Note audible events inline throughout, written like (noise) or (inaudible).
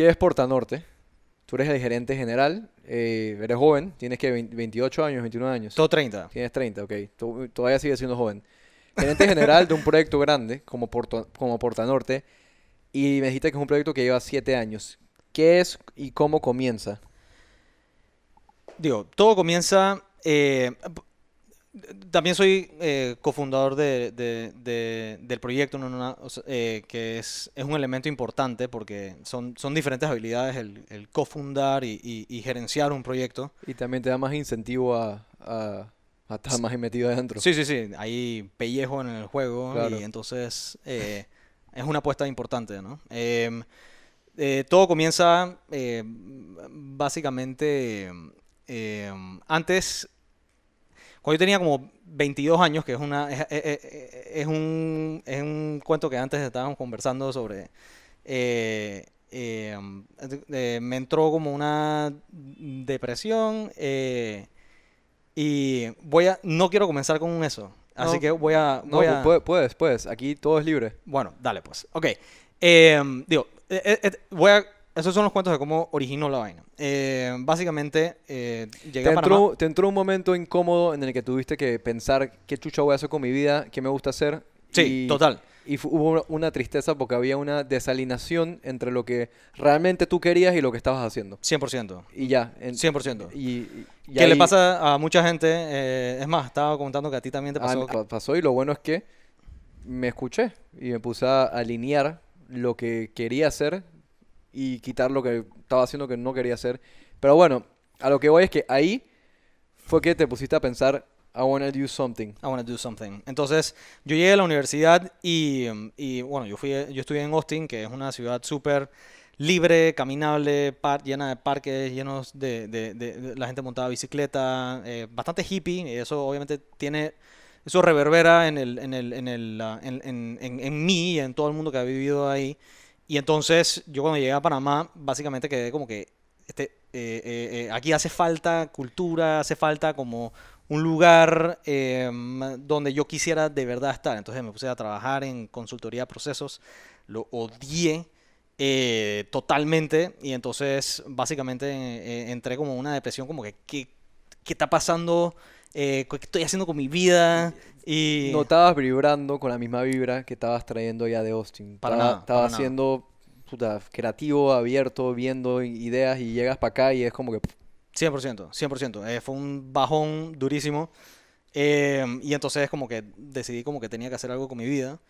¿Qué es Portanorte? Tú eres el gerente general, eh, eres joven, tienes que 28 años, 21 años. Todo 30. Tienes 30, ok. todavía sigues siendo joven. Gerente general de un proyecto grande como, Porta como Portanorte y me dijiste que es un proyecto que lleva 7 años. ¿Qué es y cómo comienza? Digo, todo comienza... Eh, también soy eh, cofundador del proyecto, eh, que es, un elemento importante porque son, diferentes habilidades el, cofundar y, gerenciar un proyecto. Y también te da más incentivo a, estar más metido adentro. Sí, sí, sí. Hay pellejo en el juego y entonces eh, es una apuesta importante, ¿no? Em, todo comienza básicamente em, antes cuando yo tenía como 22 años, que es, una, es, un, cuento que antes estábamos conversando sobre... Eh, eh, eh, me entró como una depresión y voy a, no quiero comenzar con eso. así que voy a... no, a... Puedes, puedes. Aquí todo es libre. Bueno, dale pues. Ok. digo, voy a esos son los cuentos de cómo originó la vaina. Eh, básicamente, eh, llegué a te entró un momento incómodo en el que tuviste que pensar qué chucha voy a hacer con mi vida, qué me gusta hacer. Sí, total. Y hubo una tristeza porque había una desalinación entre lo que realmente tú querías y lo que estabas haciendo. 100%. Y ya. En, 100%. Y, ¿Qué le pasa a mucha gente? Eh, es más, estaba comentando que a ti también te ah, pasó. pasó y lo bueno es que me escuché y me puse a alinear lo que quería hacer y quitar lo que estaba haciendo que no quería hacer. Pero bueno, a lo que voy es que ahí fue que te pusiste a pensar, I want to do something. I want to do something. Entonces, yo llegué a la universidad y, y bueno, yo, fui, yo estudié en Austin, que es una ciudad súper libre, caminable, llena de parques, llenos de, de, la gente montada bicicleta, eh, bastante hippie, y eso obviamente tiene, eso reverbera en, el, en, el, en, el, ah, en, en, en, mí y en todo el mundo que ha vivido ahí. Y entonces yo cuando llegué a Panamá, básicamente quedé como que este, eh, eh, eh, aquí hace falta cultura, hace falta como un lugar em, donde yo quisiera de verdad estar. Entonces me puse a trabajar en consultoría de procesos, lo odié. totalmente y entonces básicamente entré como una depresión como que qué está pasando eh, ¿qué estoy haciendo con mi vida? Y... No estabas vibrando con la misma vibra que estabas trayendo ya de Austin. Para Estaba, nada, estabas siendo creativo, abierto, viendo ideas y llegas para acá y es como que... 100%, 100%. Eh, fue un bajón durísimo. Eh, y entonces como que decidí como que tenía que hacer algo con mi vida.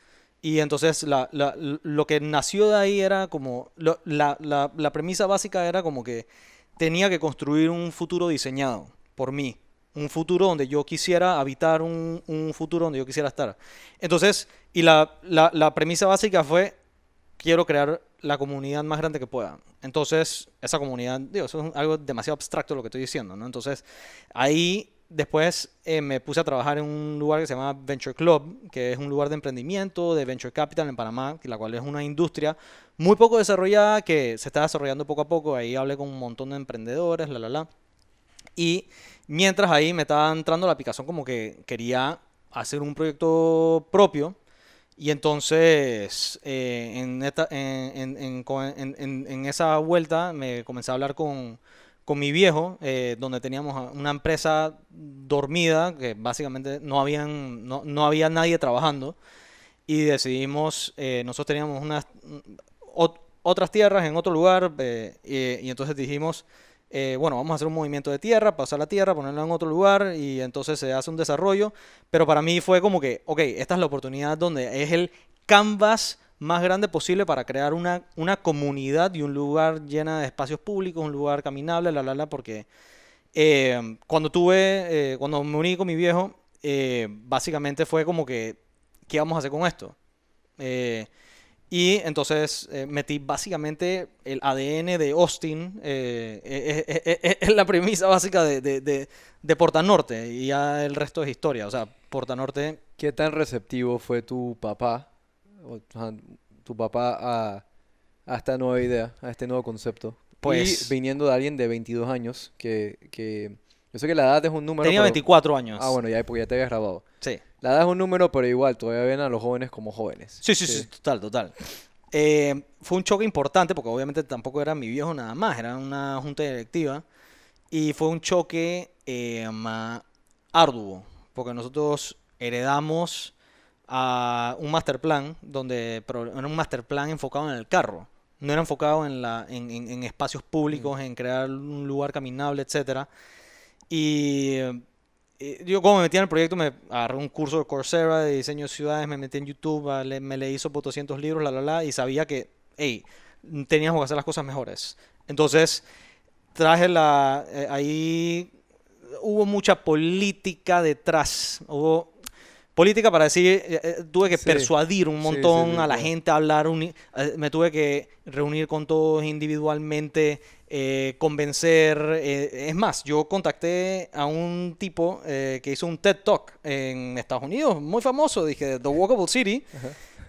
Y entonces lo que nació de ahí era como... la, la premisa básica era como que tenía que construir un futuro diseñado por mí un futuro donde yo quisiera habitar, un, un futuro donde yo quisiera estar. Entonces, y la, la, premisa básica fue, quiero crear la comunidad más grande que pueda. Entonces, esa comunidad, digo, eso es algo demasiado abstracto lo que estoy diciendo, ¿no? Entonces, ahí después eh, me puse a trabajar en un lugar que se llama Venture Club, que es un lugar de emprendimiento, de Venture Capital en Panamá, la cual es una industria muy poco desarrollada, que se está desarrollando poco a poco. Ahí hablé con un montón de emprendedores, la, la, la. Y Mientras ahí me estaba entrando la picazón como que quería hacer un proyecto propio. Y entonces, eh, en, en, esa vuelta, me comencé a hablar con, con mi viejo, eh, donde teníamos una empresa dormida, que básicamente no, habían, no, no había nadie trabajando. Y decidimos, eh, nosotros teníamos unas, otras tierras en otro lugar, y entonces dijimos, eh, bueno, vamos a hacer un movimiento de tierra, pasar la tierra, ponerla en otro lugar y entonces se hace un desarrollo. Pero para mí fue como que, ok, esta es la oportunidad donde es el canvas más grande posible para crear una, comunidad y un lugar llena de espacios públicos, un lugar caminable, la, la, la, porque eh, cuando tuve, eh, cuando me uní con mi viejo, básicamente fue como que, ¿qué vamos a hacer con esto? Y entonces eh, metí básicamente el ADN de Austin, es eh, eh, (laughs) la premisa básica de, de, de, Porta Norte, y ya el resto es historia. O sea, Porta Norte. ¿Qué tan receptivo fue tu papá, tu papá a, esta nueva idea, a este nuevo concepto? Pues. viniendo de alguien de 22 años, que, que. Yo sé que la edad es un número. Tenía 24 años. Ah, bueno, ya, ya te había grabado. Sí. La edad es un número, pero igual, todavía ven a los jóvenes como jóvenes. Sí, sí, sí, total, total. Eh, fue un choque importante porque obviamente tampoco era mi viejo nada más, era una junta directiva. Y fue un choque eh, arduo, porque nosotros heredamos a ah, un master plan, donde era un master plan enfocado en el carro. No era enfocado en, en, en, en espacios públicos, mm. en crear un lugar caminable, etcétera. Y yo como me metí en el proyecto, me agarré un curso de Coursera de diseño de ciudades, me metí en YouTube, me leí sobre 200 libros, la, la, la, y sabía que, hey, teníamos que hacer las cosas mejores. Entonces, traje la... Eh, ahí hubo mucha política detrás, hubo política para decir, eh, eh, tuve que persuadir un montón a la gente, a hablar, me tuve que reunir con todos individualmente, eh, convencer. Eh, es más, yo contacté a un tipo eh, que hizo un TED Talk en Estados Unidos, muy famoso, dije The Walkable City,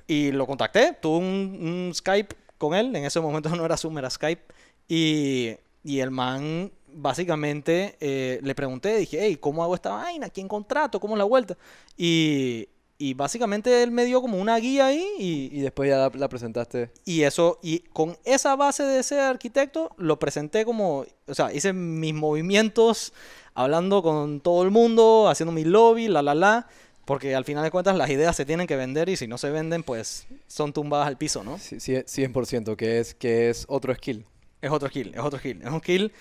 y lo contacté, tuve un, Skype con él, en ese momento no era Zoom, era Skype, y, y el man básicamente le pregunté, dije, hey, ¿cómo hago esta vaina? ¿Quién contrato? ¿Cómo es la vuelta? Y, y básicamente él me dio como una guía ahí y, y después ya la, presentaste. Y eso, y con esa base de ese arquitecto, lo presenté como, o sea, hice mis movimientos, hablando con todo el mundo, haciendo mi lobby, la, la, la. Porque al final de cuentas las ideas se tienen que vender y si no se venden, pues son tumbadas al piso, ¿no? Sí, 100%, que es, que es otro skill. Es otro skill, es otro skill. Es un skill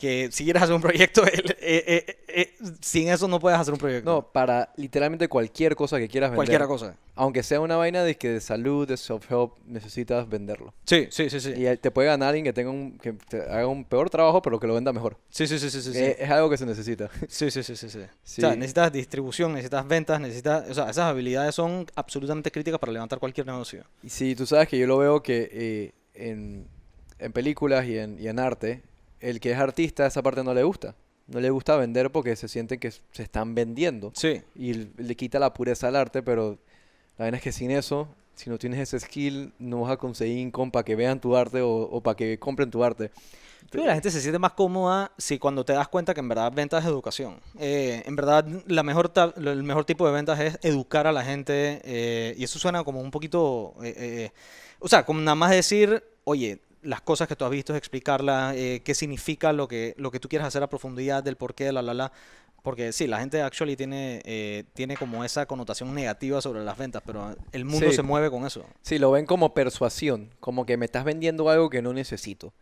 que si quieres hacer un proyecto, (laughs) eh, eh, eh, sin eso no puedes hacer un proyecto. No, para literalmente cualquier cosa que quieras vender. Cualquier cosa. Aunque sea una vaina de, de salud, de self-help, necesitas venderlo. Sí, sí, sí, sí. Y te puede ganar alguien que, tenga un, que haga un peor trabajo, pero que lo venda mejor. Sí, sí, sí, sí. sí, Es, algo que se necesita. (laughs) Sí, sí, sí, sí, sí, O sea, necesitas distribución, necesitas ventas, necesitas... O sea, esas habilidades son absolutamente críticas para levantar cualquier negocio. sí, tú sabes que yo lo veo que en, películas y en, y en arte el que es artista, esa parte no le gusta. No le gusta vender porque se siente que se están vendiendo. Sí. Y le quita la pureza al arte, pero la verdad es que sin eso, si no tienes ese skill, no vas a conseguir income para que vean tu arte o, para que compren tu arte. Pero la gente se siente más cómoda si cuando te das cuenta que en verdad ventas es educación. Eh, en verdad, la mejor el mejor tipo de ventas es educar a la gente. Eh, y eso suena como un poquito. Eh, o sea, como nada más decir, oye, las cosas que tú has visto, explicarlas, eh, qué significa lo que, lo que tú quieres hacer a profundidad, del porqué qué, la, la, la. Porque sí, la gente actually tiene, eh, tiene como esa connotación negativa sobre las ventas, pero el mundo se mueve con eso. Sí, lo ven como persuasión, como que me estás vendiendo algo que no necesito.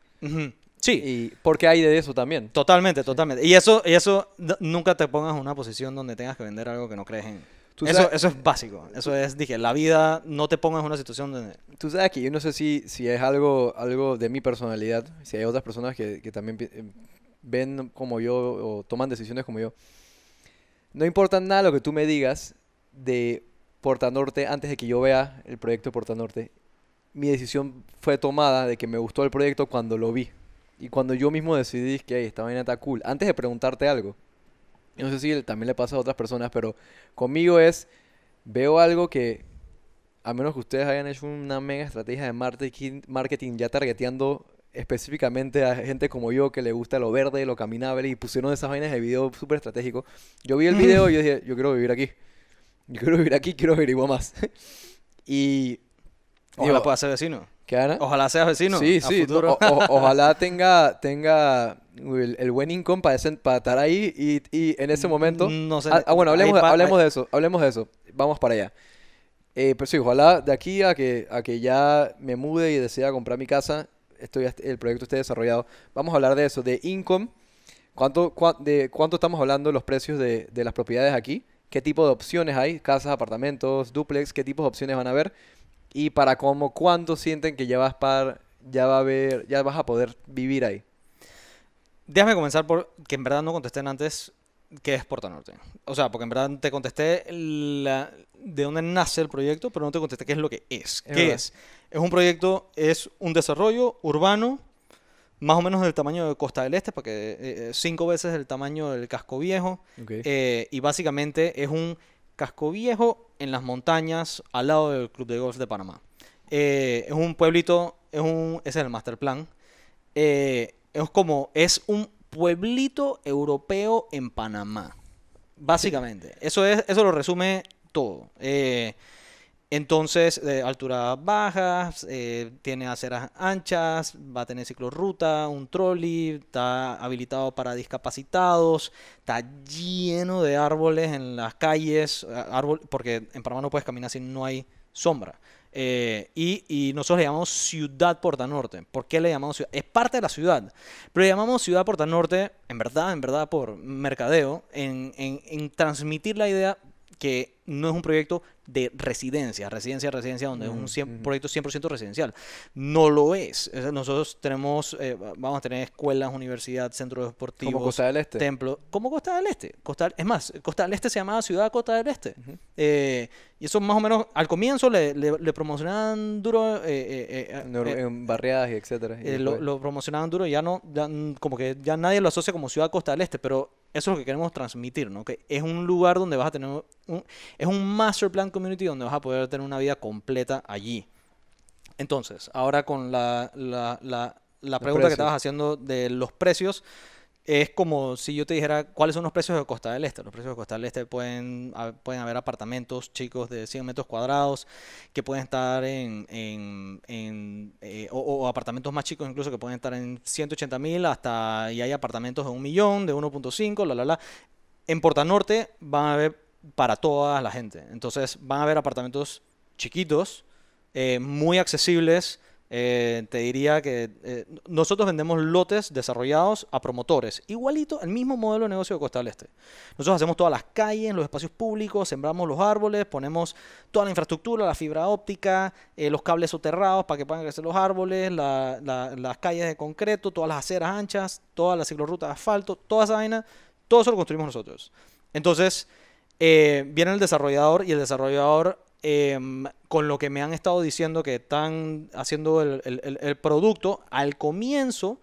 Sí. Y porque hay de eso también. Totalmente, totalmente. Y eso, y eso nunca te pongas en una posición donde tengas que vender algo que no crees en. Eso, es básico. Eso es, dije, la vida, no te pongas en una situación donde... Tú sabes que yo no sé si, si es algo, algo de mi personalidad, si hay otras personas que, que también em, ven como yo o toman decisiones como yo. No importa nada lo que tú me digas de Porta Norte antes de que yo vea el proyecto de Porta Norte. Mi decisión fue tomada de que me gustó el proyecto cuando lo vi. Y cuando yo mismo decidí que estaba bien, está cool. Antes de preguntarte algo no sé si también le pasa a otras personas, pero conmigo es, veo algo que, a menos que ustedes hayan hecho una mega estrategia de marketing, ya targeteando específicamente a gente como yo que le gusta lo verde, lo caminable y pusieron esas vainas de video súper estratégico. Yo vi el video y yo dije, yo quiero vivir aquí. Yo quiero vivir aquí, quiero averiguar más. (laughs) y... Ojalá digo, pueda ser vecino ojalá sea vecino. Sí, sí. (laughs) ojalá tenga, tenga el, buen income para, estar ahí y, en ese momento. Mm, no sé. Ah, ah bueno, hablemos, de eso. Hablemos de eso. Vamos para allá. Eh, pero sí, ojalá de aquí a que, a que ya me mude y decida comprar mi casa, estoy el proyecto esté desarrollado. Vamos a hablar de eso, de income. ¿Cuánto, de, ¿Cuánto estamos hablando los precios de, de las propiedades aquí? ¿Qué tipo de opciones hay? Casas, apartamentos, duplex, ¿qué tipos de opciones van a haber? y para cómo cuándo sienten que ya vas para ya va a ya vas a poder vivir ahí. Déjame comenzar por que en verdad no contesté antes qué es Porta Norte. O sea, porque en verdad te contesté la, de dónde nace el proyecto, pero no te contesté qué es lo que es. es ¿Qué es? Es un proyecto, es un desarrollo urbano más o menos del tamaño de Costa del Este, porque eh, eh, cinco veces el tamaño del casco viejo. Eh, y básicamente es un Casco Viejo, en las montañas, al lado del Club de Golf de Panamá. Eh, es un pueblito, es un, es el master plan. Eh, es como, es un pueblito europeo en Panamá. Básicamente. Eso es, eso lo resume todo. Eh, entonces, de eh, altura bajas, eh, tiene aceras anchas, va a tener ciclorruta, un trolley, está habilitado para discapacitados, está lleno de árboles en las calles, eh, árbol, porque en Panamá no puedes caminar si no hay sombra. y, nosotros le llamamos Ciudad Porta Norte. ¿Por qué le llamamos ciudad? Es parte de la ciudad. Pero le llamamos Ciudad Porta Norte, en verdad, en verdad, por mercadeo, en transmitir la idea, que no es un proyecto de residencia, residencia, residencia, donde es un mm, mm. proyecto 100% residencial. No lo es. Nosotros tenemos, eh, vamos a tener escuelas, universidad, centros deportivos. ¿Cómo Costa del Este. Templo. Como Costa del Este. Costa, es más, Costa del Este se llamaba Ciudad Costa del Este. Eh, y eso más o menos, al comienzo le, promocionaban duro. Eh, en barriadas y etcétera. lo, promocionaban duro y ya no, como que ya nadie lo asocia como Ciudad Costa del Este, pero eso es lo que queremos transmitir, ¿no? Que es un lugar donde vas a tener un, es un master plan community donde vas a poder tener una vida completa allí. Entonces, ahora con la, la, la pregunta que estabas haciendo de los precios, es como si yo te dijera cuáles son los precios de Costa del Este. Los precios de Costa del Este pueden, ah, pueden haber apartamentos chicos de 100 metros cuadrados que pueden estar en, en, en eh, o, apartamentos más chicos incluso que pueden estar en 180 mil hasta, y hay apartamentos de un millón, de 1.5, la, la, la. En Norte van a haber para toda la gente. Entonces van a haber apartamentos chiquitos, eh, muy accesibles, eh, te diría que eh, nosotros vendemos lotes desarrollados a promotores, igualito el mismo modelo de negocio de Costa del Este. Nosotros hacemos todas las calles, los espacios públicos, sembramos los árboles, ponemos toda la infraestructura, la fibra óptica, eh, los cables soterrados para que puedan crecer los árboles, las calles de concreto, todas las aceras anchas, todas las ciclorrutas de asfalto, toda esa vaina, todo eso lo construimos nosotros. Entonces, viene el desarrollador y el desarrollador Em, con lo que me han estado diciendo que están haciendo el, producto, al comienzo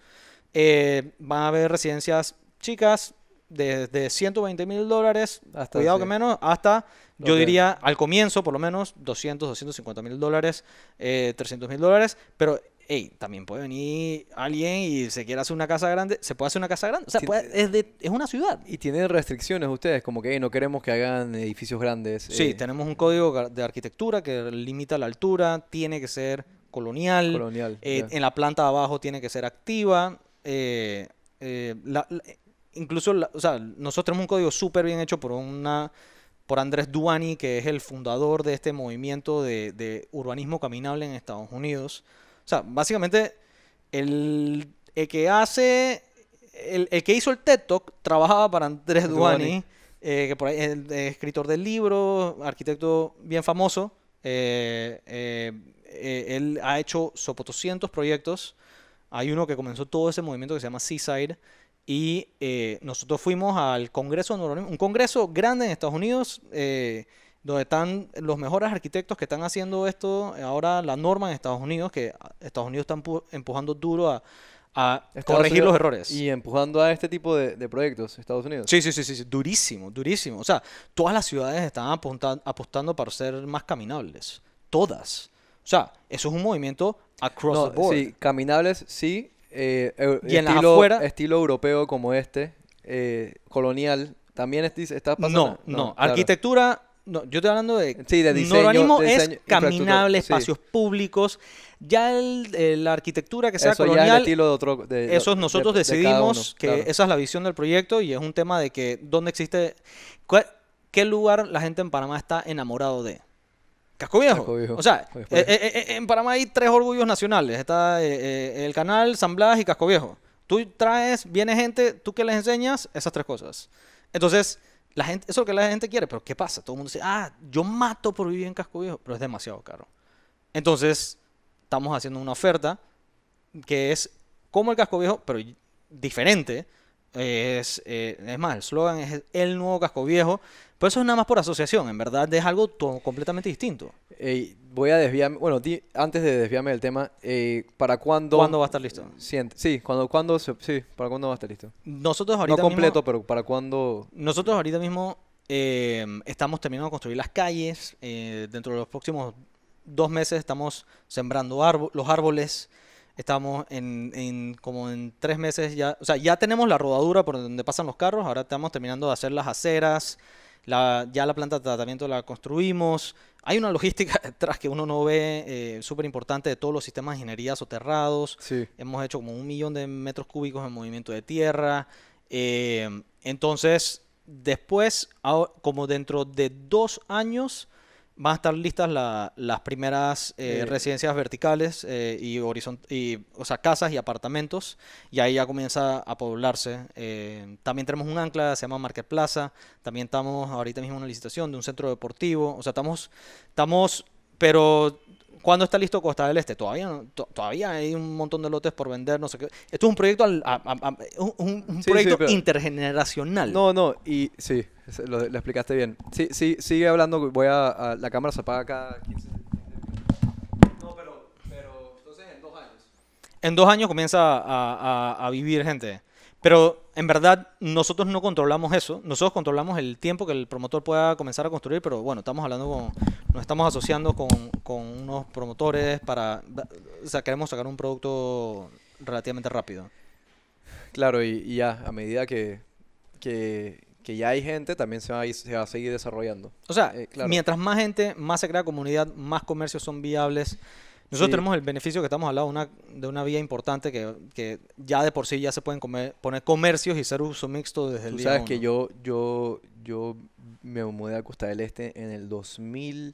eh, van a haber residencias chicas desde 120 mil dólares, hasta, cuidado que menos, hasta, yo diría, al comienzo por lo menos, 200, 250 mil dólares, 300 eh, mil dólares, pero hey, también puede venir alguien y se quiere hacer una casa grande, se puede hacer una casa grande. O sea, es, una ciudad. Y tienen restricciones ustedes, como que no queremos que hagan edificios grandes. Sí, eh". tenemos un código de arquitectura que limita la altura, tiene que ser colonial. colonial eh, En la planta de abajo tiene que ser activa. Eh, incluso, o sea, nosotros tenemos un código súper bien hecho por una por Andrés Duani, que es el fundador de este movimiento de, de urbanismo caminable en Estados Unidos. O sea, básicamente, el, el que hace. El, que hizo el TED Talk trabajaba para Andrés Duani, eh, que por ahí es el, escritor del libro, arquitecto bien famoso. Eh, eh, él ha hecho 200 proyectos. Hay uno que comenzó todo ese movimiento que se llama Seaside. Y nosotros fuimos al Congreso, un congreso grande en Estados Unidos. Eh, donde están los mejores arquitectos que están haciendo esto, eh, ahora la norma en Estados Unidos, que Estados Unidos están empujando duro a, corregir los errores. Y empujando a este tipo de, proyectos, Estados Unidos. Sí, sí, sí, sí, durísimo, durísimo. O sea, todas las ciudades están apostando para ser más caminables, todas. O sea, eso es un movimiento across the board. Sí, caminables, sí. Eh, y en estilo, estilo europeo como este, eh, colonial, también está pasando. No, no, arquitectura no, yo estoy hablando de... Sí, de diseño. es caminable, espacios públicos. Ya la arquitectura que sea eso colonial... Ya de otro... eso nosotros decidimos que esa es la visión del proyecto y es un tema de que dónde existe... ¿Qué lugar la gente en Panamá está enamorado de? Casco Viejo. O sea, pues, eh, pues. Eh, eh, en Panamá hay tres orgullos nacionales. Está el canal, San Blas y Casco Viejo. Tú traes, viene gente, tú que les enseñas esas tres cosas. Entonces gente, eso es lo que la gente quiere, pero ¿qué pasa? Todo el mundo dice, ah, yo mato por vivir en casco viejo, pero es demasiado caro. Entonces, estamos haciendo una oferta que es como el casco viejo, pero diferente, es, eh, es más, el slogan es el nuevo casco viejo. Pero eso es nada más por asociación, en verdad es algo completamente distinto. voy a desviarme, bueno, antes de desviarme del tema, eh, ¿para cuándo? ¿Cuándo va a estar listo? Sí, cuando, cuando ¿para cuándo va a estar listo? Nosotros ahorita No completo, pero ¿para cuándo? Nosotros ahorita mismo eh, estamos terminando de construir las calles, dentro de los próximos dos meses estamos sembrando los árboles, Estamos en, en, como en tres meses ya, o sea, ya tenemos la rodadura por donde pasan los carros, ahora estamos terminando de hacer las aceras, ya la planta de tratamiento la construimos, hay una logística (laughs) detrás que uno no ve eh, súper importante de todos los sistemas de ingeniería soterrados, sí. hemos hecho como un millón de metros cúbicos en movimiento de tierra, eh, entonces después, como dentro de dos años, van a estar listas las primeras eh, eh. residencias verticales eh, y, y o sea, casas y apartamentos, y ahí ya comienza a poblarse. también tenemos un ancla, se llama Market Plaza, también estamos ahorita mismo en una licitación de un centro deportivo, o sea, estamos, estamos pero ¿Cuándo está listo Costa del Este? Todavía, todavía hay un montón de lotes por vender, no sé qué. Esto es un proyecto, un, proyecto intergeneracional. No, no, y sí, lo, explicaste bien. Sí, sí, sigue hablando, voy a, la cámara se apaga cada 15 No, pero entonces en dos años. En dos años comienza a, vivir gente. Pero en verdad nosotros no controlamos eso, nosotros controlamos el tiempo que el promotor pueda comenzar a construir, pero bueno, estamos hablando con, nos estamos asociando con, unos promotores para, o sea, queremos sacar un producto relativamente rápido. Claro, y, ya, a medida que, ya hay gente, también se va a, va a seguir desarrollando. O sea, eh, mientras más gente, más se crea comunidad, más comercios son viables. Nosotros tenemos el beneficio que estamos hablando de una, vía importante que, ya de por sí ya se pueden poner comercios y ser uso mixto desde el día Tú sabes que yo, yo, yo me mudé a Costa del Este en el 2002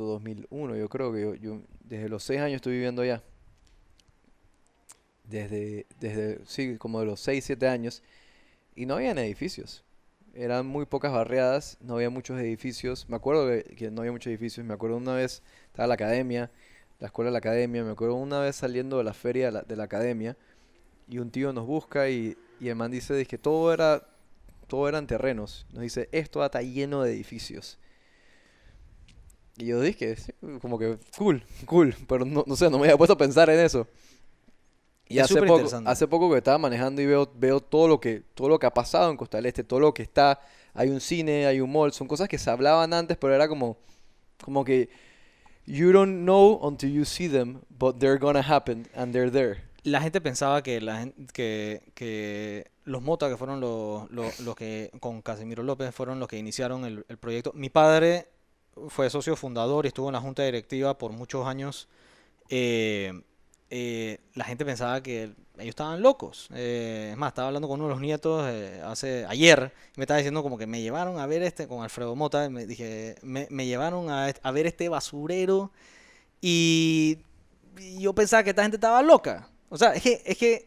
o 2001, yo creo que yo, desde los 6 años estoy viviendo allá. Desde, sí, como de los 6, 7 años. Y no habían edificios. Eran muy pocas barriadas, no había muchos edificios. Me acuerdo que, no había muchos edificios. Me acuerdo una vez estaba la academia la escuela de la academia. Me acuerdo una vez saliendo de la feria de la, academia y un tío nos busca y, y el man dice, dice que todo era todo eran terrenos. Nos dice, esto está lleno de edificios. Y yo dije, como que cool, cool, pero no, no sé, no me había puesto a pensar en eso. Y hace poco, que estaba manejando y veo, veo todo, lo que, todo lo que ha pasado en Costa del Este, todo lo que está. Hay un cine, hay un mall, son cosas que se hablaban antes, pero era como, como que You don't know until you see them, happen there. La gente pensaba que, la que, los Mota, que fueron los, que con Casimiro López, fueron los que iniciaron el, proyecto. Mi padre fue socio fundador y estuvo en la junta directiva por muchos años. Eh, eh, la gente pensaba que ellos estaban locos. Eh, es más, estaba hablando con uno de los nietos eh, hace ayer y me estaba diciendo como que me llevaron a ver este, con Alfredo Mota, me dije, me, llevaron a, ver este basurero y, yo pensaba que esta gente estaba loca. O sea, es que, es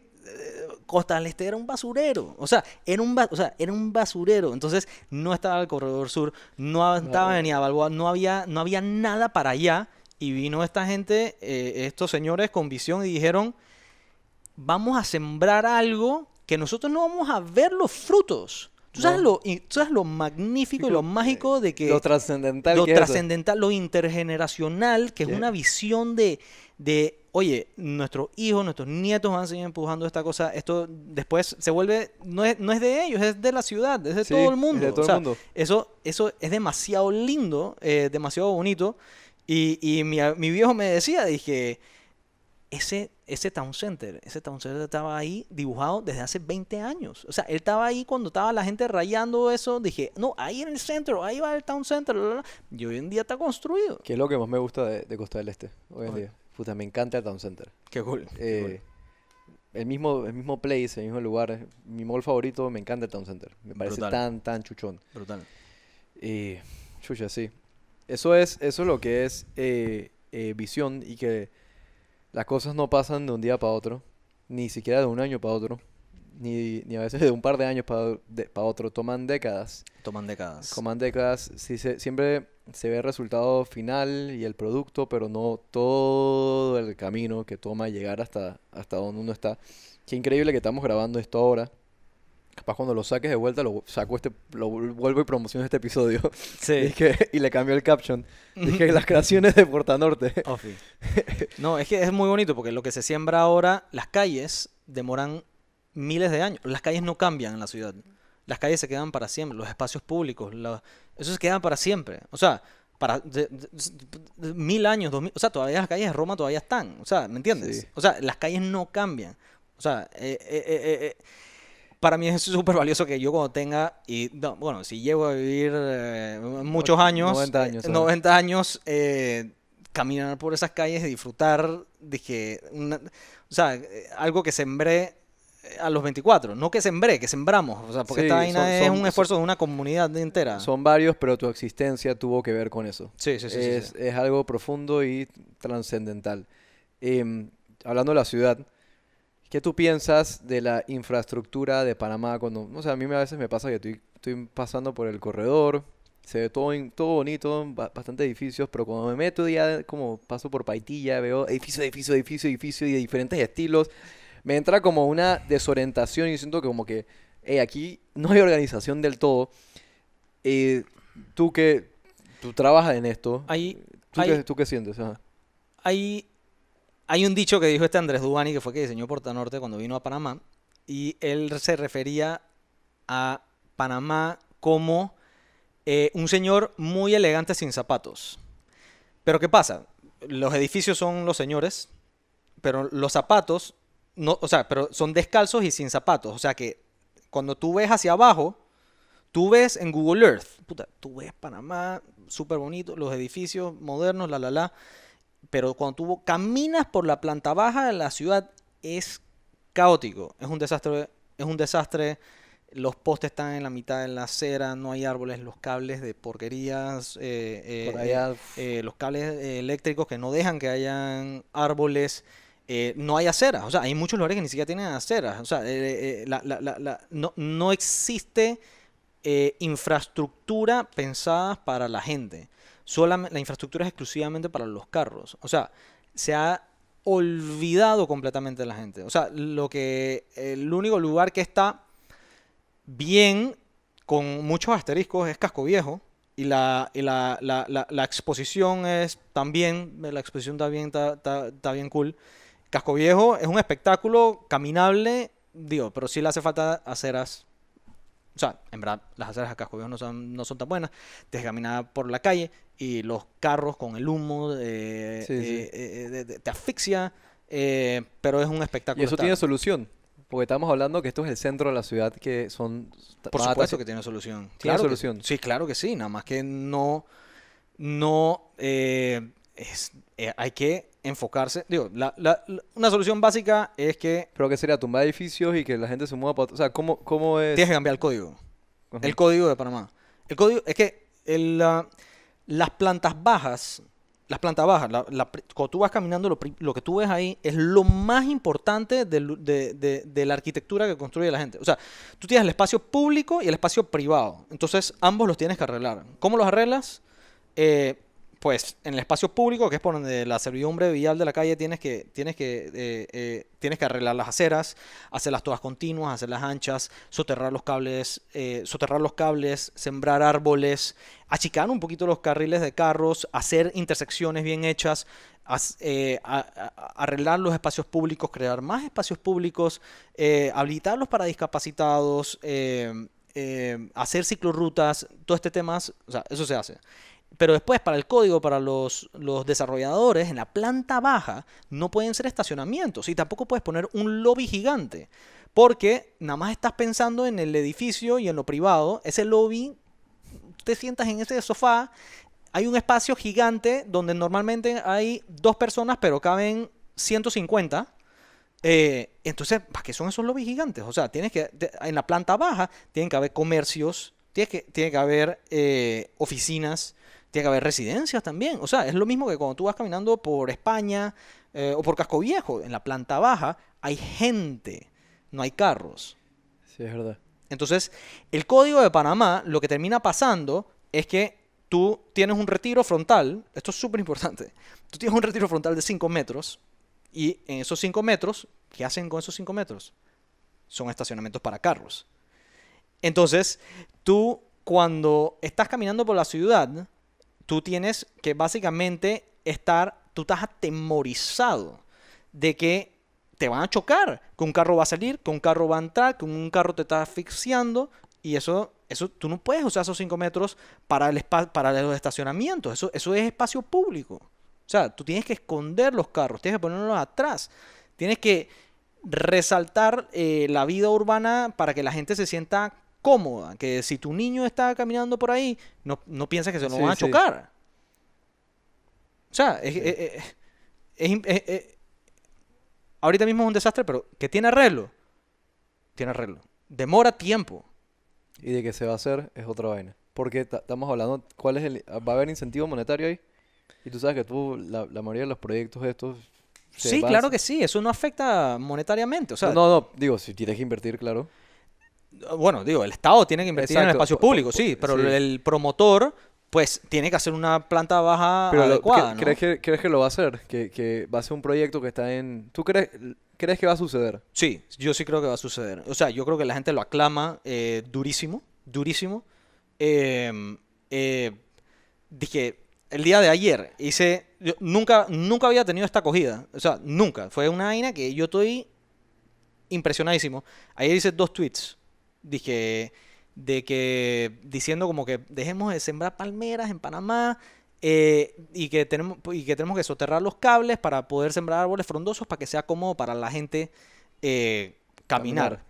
Costa del Este era un basurero. O sea, era un, o era un basurero. Entonces, no estaba el corredor sur, no estaba ni a no había, no había nada para allá. Y vino esta gente, eh, estos señores con visión y dijeron, vamos a sembrar algo que nosotros no vamos a ver los frutos. Tú sabes, lo, tú lo magnífico y lo mágico de que... Lo trascendental. Lo trascendental, lo intergeneracional, que es una visión de, de, oye, nuestros hijos, nuestros nietos van a seguir empujando esta cosa. Esto después se vuelve, no es, no es de ellos, es de la ciudad, es de todo el mundo. de todo el mundo. Eso, eso es demasiado lindo, eh, demasiado bonito. Y, y mi, viejo me decía, dije, ese, ese town center, ese town center estaba ahí dibujado desde hace 20 años. O sea, él estaba ahí cuando estaba la gente rayando eso. Dije, no, ahí en el centro, ahí va el town center. Y hoy en día está construido. ¿Qué es lo que más me gusta de, Costa del Este hoy en día? Puta, me encanta el town center. Qué eh, cool. el mismo, el mismo place, el mismo lugar. Mi mall favorito, me encanta el Town Center. Me parece tan, tan chuchón. Brutal. Y, chucha, sí. Eso es, eso lo que es eh, eh, visión y que las cosas no pasan de un día para otro, ni siquiera de un año para otro, ni, ni a veces de un par de años para, otro, toman décadas. Toman décadas. Toman décadas, siempre se ve el resultado final y el producto, pero no todo el camino que toma llegar hasta, hasta donde uno está. Qué increíble que estamos grabando esto ahora. Capaz cuando lo saques de vuelta, lo saco este, lo vuelvo y promociono este episodio. Sí. (laughs) y le cambio el caption. Dije (laughs) las creaciones de Porta Norte. (laughs) Oh, no, es que es muy bonito porque lo que se siembra ahora, las calles demoran miles de años. Las calles no cambian en la ciudad. Las calles se quedan para siempre, los espacios públicos, eso se quedan para siempre. O sea, para mil años, dos mil, o sea, todavía las calles de Roma todavía están. O sea, ¿me entiendes? O sea, las calles no cambian. O sea, eh, eh, eh, eh para mí es (laughs) súper valioso que yo cuando tenga, y bueno, si llego a vivir eh, muchos años, 90 años, eh, eh, caminar por esas calles y disfrutar, de que, o sea, algo que sembré a los 24, no que sembré, que sembramos, o sea, porque esta vaina es un esfuerzo de una comunidad entera. Son varios, pero tu existencia tuvo que ver con eso. Sí, sí, sí. Es, algo profundo y trascendental. Em, hablando de la ciudad, ¿Qué tú piensas de la infraestructura de Panamá cuando, no sé, a mí a veces me pasa que estoy, pasando por el corredor, se ve todo, todo bonito, bastante edificios, pero cuando me meto ya como paso por Paitilla, veo edificio, edificio, edificio, edificio y de diferentes estilos, me entra como una desorientación y siento que como que, hey, aquí no hay organización del todo. Eh, tú que tú trabajas en esto, ¿tú, qué, sientes? Hay un dicho que dijo este Andrés Dubani, que fue que diseñó Porta Norte cuando vino a Panamá, y él se refería a Panamá como eh, un señor muy elegante sin zapatos. Pero ¿qué pasa? Los edificios son los señores, pero los zapatos, no, o sea, pero son descalzos y sin zapatos. O sea que cuando tú ves hacia abajo, tú ves en Google Earth, puta, tú ves Panamá, súper bonito, los edificios modernos, la, la, la pero cuando tú caminas por la planta baja de la ciudad es caótico, es un desastre, es un desastre. Los postes están en la mitad de la acera, no hay árboles, los cables de porquerías, eh, eh, eh, los cables eléctricos que no dejan que hayan árboles, no hay aceras, o sea, hay muchos lugares que ni siquiera tienen aceras, o sea, no, existe infraestructura pensada para la gente la infraestructura es exclusivamente para los carros. O sea, se ha olvidado completamente la gente. O sea, lo que el único lugar que está bien con muchos asteriscos es Casco Viejo y la, exposición es también la exposición está bien está, bien cool. Casco Viejo es un espectáculo caminable, digo, pero sí le hace falta aceras o sea, en verdad, las aceras a Casco no son, no son tan buenas. Te por la calle y los carros con el humo eh, eh, eh, te asfixia, pero es un espectáculo. Y eso tiene solución. Porque estamos hablando que esto es el centro de la ciudad que son... Por supuesto que tiene solución. ¿Tiene solución? sí, claro que sí. Nada más que no... No... Eh, hay que enfocarse. Digo, la, una solución básica es que. ¿Pero que sería? ¿Tumbar edificios y que la gente se mueva para.? O sea, ¿cómo, cómo es.? Tienes que cambiar el código. El código de Panamá. El código. Es que las plantas bajas. Las plantas bajas, cuando tú vas caminando, lo, que tú ves ahí es lo más importante de, de la arquitectura que construye la gente. O sea, tú tienes el espacio público y el espacio privado. Entonces, ambos los tienes que arreglar. ¿Cómo los arreglas? Eh, pues en el espacio público, que es por donde la servidumbre vial de la calle tienes que, tienes que, eh, eh, tienes que arreglar las aceras, hacerlas todas continuas, hacerlas anchas, soterrar los cables, eh, soterrar los cables, sembrar árboles, achicar un poquito los carriles de carros, hacer intersecciones bien hechas, arreglar los espacios públicos, crear más espacios públicos, habilitarlos para discapacitados, hacer ciclorrutas, todo este tema, o sea, eso se hace. Pero después para el código, para los, desarrolladores, en la planta baja no pueden ser estacionamientos y tampoco puedes poner un lobby gigante. Porque nada más estás pensando en el edificio y en lo privado. Ese lobby, te sientas en ese sofá, hay un espacio gigante donde normalmente hay dos personas pero caben 150. Eh, entonces, ¿para qué son esos lobbies gigantes? O sea, tienes que, en la planta baja tienen que haber comercios, tiene que, tiene que haber eh, oficinas, tiene que haber residencias también. O sea, es lo mismo que cuando tú vas caminando por España eh, o por Casco Viejo, en la planta baja hay gente, no hay carros. Sí, es verdad. Entonces, el código de Panamá lo que termina pasando es que tú tienes un retiro frontal, esto es súper importante, tú tienes un retiro frontal de 5 metros y en esos 5 metros, ¿qué hacen con esos 5 metros? Son estacionamientos para carros. Entonces, tú cuando estás caminando por la ciudad, tú tienes que básicamente estar, tú estás atemorizado de que te van a chocar, que un carro va a salir, que un carro va a entrar, que un carro te está asfixiando y eso, eso tú no puedes usar esos 5 metros para, el para los estacionamientos, eso, eso es espacio público. O sea, tú tienes que esconder los carros, tienes que ponerlos atrás, tienes que resaltar eh, la vida urbana para que la gente se sienta cómoda, que si tu niño está caminando por ahí, no, no piensas que se lo va van a chocar. O sea, es, ahorita mismo es un desastre, pero que tiene arreglo. Tiene arreglo. Demora tiempo. Y de que se va a hacer es otra vaina. Porque estamos hablando, ¿cuál es el, ¿va a haber incentivo monetario ahí? Y tú sabes que tú, la, mayoría de los proyectos estos... sí, claro que sí, eso no afecta monetariamente. O sea, no, no, digo, si tienes que invertir, claro. Bueno, digo, el Estado tiene que invertir en el espacio público, sí, pero el promotor pues tiene que hacer una planta baja adecuada. ¿crees, que, ¿Crees que lo va a hacer? ¿Que, ¿Que, va a ser un proyecto que está en... ¿Tú crees, crees que va a suceder? Sí, yo sí creo que va a suceder. O sea, yo creo que la gente lo aclama eh, durísimo, durísimo. Em, eh, dije, el día de ayer hice... nunca, nunca había tenido esta acogida. O sea, nunca. Fue una vaina que yo estoy impresionadísimo. Ayer hice dos tweets dije, de que diciendo como que dejemos de sembrar palmeras en Panamá eh, y, que tenemos, y que tenemos que soterrar los cables para poder sembrar árboles frondosos para que sea cómodo para la gente eh, caminar.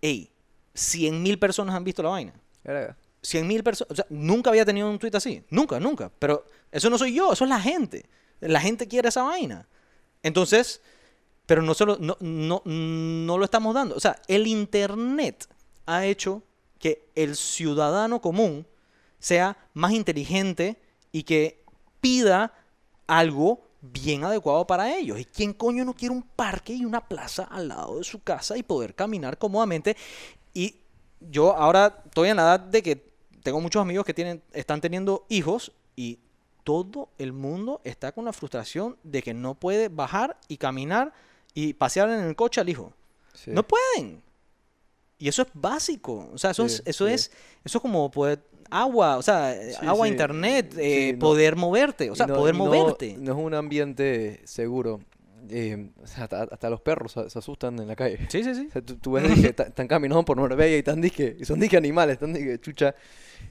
Ey, Ey, mil personas han visto la vaina. mil personas. O sea, nunca había tenido un tuit así. Nunca, nunca. Pero eso no soy yo, eso es la gente. La gente quiere esa vaina. Entonces, pero no, solo no, no lo estamos dando. O sea, el Internet ha hecho que el ciudadano común sea más inteligente y que pida algo bien adecuado para ellos. ¿Y quién coño no quiere un parque y una plaza al lado de su casa y poder caminar cómodamente? Y yo ahora estoy en la edad de que tengo muchos amigos que tienen, están teniendo hijos y todo el mundo está con la frustración de que no puede bajar y caminar y pasear en el coche al hijo. No pueden. Y eso es básico. O sea, eso, es, eso es eso como poder agua, o sea, agua, internet, eh, poder moverte, o sea, poder moverte. No es un ambiente seguro. Eh, hasta, hasta, los perros se, asustan en la calle. Sí, sí, sí. tú, ves que están caminando por Noruega y están disque, y son disque animales, están disque chucha.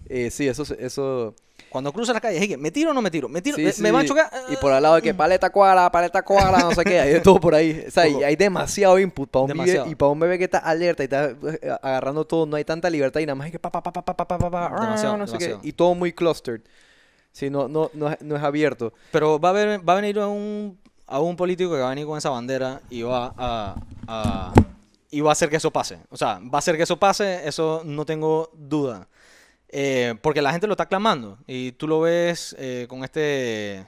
Eh, sí, eso, eso cuando cruza la calle, es que me tiro o no me tiro, me tiro, me, va a chocar. Y por al lado de que ah. paleta cuadra, paleta cuadra, no sé qué, hay de todo por ahí. O sea, hay, demasiado input para un bebé y para un bebé que está alerta y está eh, agarrando todo, no hay tanta libertad y nada más es que pa pa pa pa pa pa pa pa, ah, no sé qué, y todo muy clustered. Sí, no, no, no, es abierto. Pero va a, ver va a venir a un, a un político que va a venir con esa bandera y va a, a, y va a hacer que eso pase. O sea, va a hacer que eso pase, eso no tengo duda. Eh, porque la gente lo está aclamando Y tú lo ves eh, con este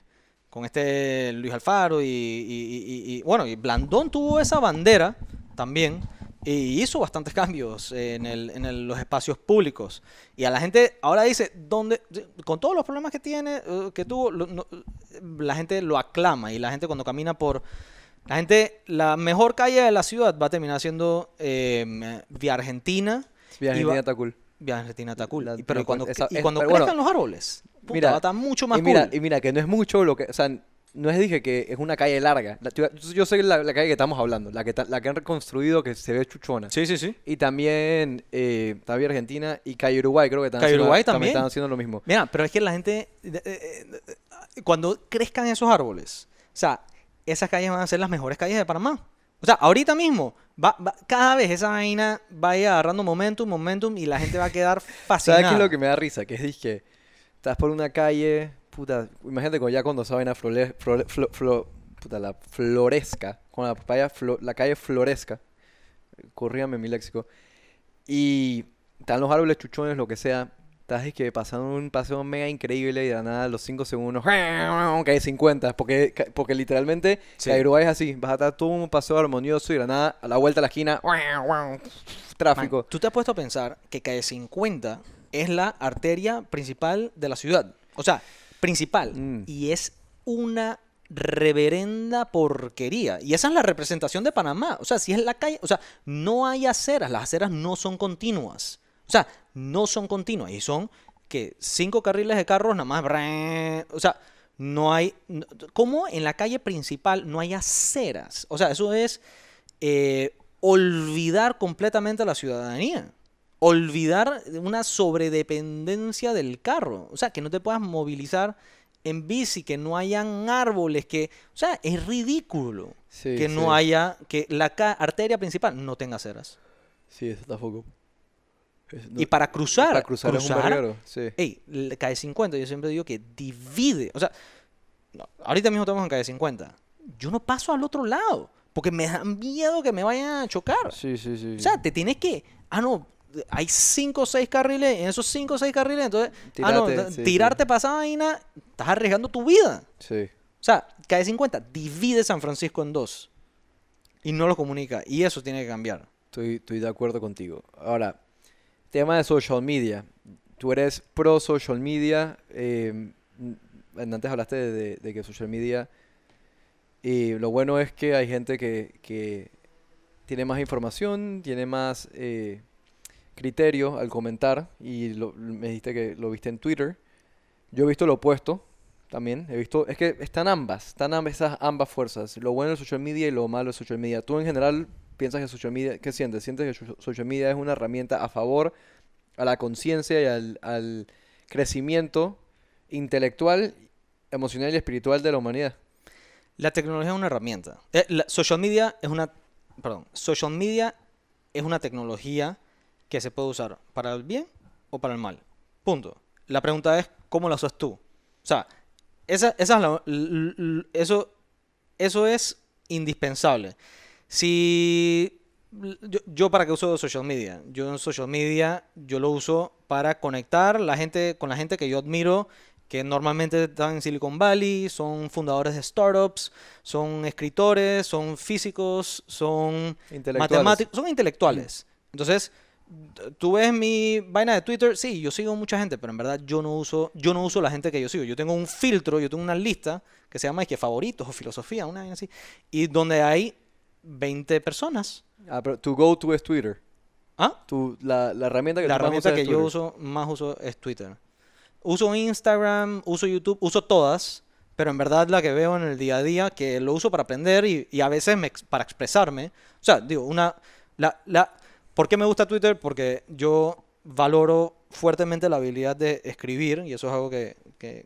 con este Luis Alfaro y, bueno, y Blandón tuvo esa bandera también y hizo bastantes (laughs) cambios en, los espacios públicos. Y a la gente ahora dice, ¿dónde, con todos los problemas que tiene, eh, que tuvo, la gente lo aclama y la gente cuando camina por... La gente, la mejor calle de la ciudad va a terminar siendo Vía Argentina. Vía Argentina está Viajes retina tacula. Y, pero cuando, y cuando crezcan los árboles, va a mucho más y mira, Y mira, que no es mucho lo que... O sea, no es dije que es una calle larga. yo, sé la, la, calle que estamos hablando, la que, la que han reconstruido que se ve chuchona. Sí, sí, sí. Y también eh, también Argentina y Calle Uruguay, creo que están, haciendo, también. también. están haciendo lo mismo. Mira, pero es que la gente, eh, eh, eh, cuando crezcan esos árboles, o sea, esas calles van a ser las mejores calles de Panamá. O sea, ahorita mismo, Va, cada vez esa vaina ir agarrando momentum, momentum y la gente va a quedar fascinada. (laughs) ¿Sabes qué es lo que me da risa? Que es dije, estás por una calle, puta, imagínate ya cuando esa vaina flore, la florezca, cuando la, la calle florezca, corríame mi léxico, y están los árboles chuchones, lo que sea, es que pasando un paseo mega increíble y de nada, los 5 segundos, cae (laughs) 50, porque, porque literalmente sí. Uruguay es así, vas a estar todo un paseo armonioso y de nada, a la vuelta a la esquina, (laughs) tráfico. Tú te has puesto a pensar que cae 50 es la arteria principal de la ciudad, o sea, principal, mm. y es una reverenda porquería. Y esa es la representación de Panamá. O sea, si es la calle, o sea, no hay aceras, las aceras no son continuas. O sea, no son continuas y son que cinco carriles de carros nada más. O sea, no hay. ¿Cómo en la calle principal no hay aceras? O sea, eso es eh, olvidar completamente a la ciudadanía. Olvidar una sobredependencia del carro. O sea, que no te puedas movilizar en bici, que no hayan árboles, que, o sea, es ridículo que no haya, que la arteria principal no tenga aceras. Sí, eso tampoco y para cruzar, para cruzar, es un sí. Ey, 50. Yo siempre digo que divide. O sea, ahorita mismo estamos en calle 50. Yo no paso al otro lado. Porque me dan miedo que me vayan a chocar. Sí, sí, sí. O sea, te tienes que. Ah, no, hay 5 o 6 carriles, en esos 5 o 6 carriles, entonces, ah, tirarte, ah, tirarte para vaina, estás arriesgando tu vida. Sí. O sea, cae 50, divide San Francisco en dos y no lo comunica. Y eso tiene que cambiar. Estoy, estoy de acuerdo contigo. Ahora, Tema de social media. Tú eres pro social media. Em, antes hablaste de, que social media. Y lo bueno es que hay gente que, que tiene más información, tiene más eh, criterio al comentar. Y me dijiste que lo viste en Twitter. Yo he visto lo opuesto también. He visto, es que están ambas, están ambas, esas ambas fuerzas. Lo bueno de social media y lo malo de social media. Tú en general piensas que social media, ¿qué sientes? ¿Sientes que social media es una herramienta a favor a la conciencia y al, al crecimiento intelectual, emocional y espiritual de la humanidad? La tecnología es una herramienta. Eh, la, social media es una. Perdón. Social media es una tecnología que se puede usar para el bien o para el mal. Punto. La pregunta es cómo la usas tú. O sea, esa, es eso, eso es indispensable. Si yo, para qué uso social media? Yo en social media yo lo uso para conectar la gente con la gente que yo admiro, que normalmente están en Silicon Valley, son fundadores de startups, son escritores, son físicos, son matemáticos, son intelectuales. Entonces, tú ves mi vaina de Twitter, sí, yo sigo mucha gente, pero en verdad yo no uso, yo no uso la gente que yo sigo. Yo tengo un filtro, yo tengo una lista que se llama es que favoritos o filosofía, una vaina así, y donde hay 20 personas. Ah, pero tu go-to Twitter. ¿Ah? la, herramienta que, la que yo uso más uso es Twitter. Uso Instagram, uso YouTube, uso todas, pero en verdad la que veo en el día a día, que lo uso para aprender y, a veces para expresarme. O sea, digo, una... La, la, ¿Por qué me gusta Twitter? Porque yo valoro fuertemente la habilidad de escribir, y eso es algo que,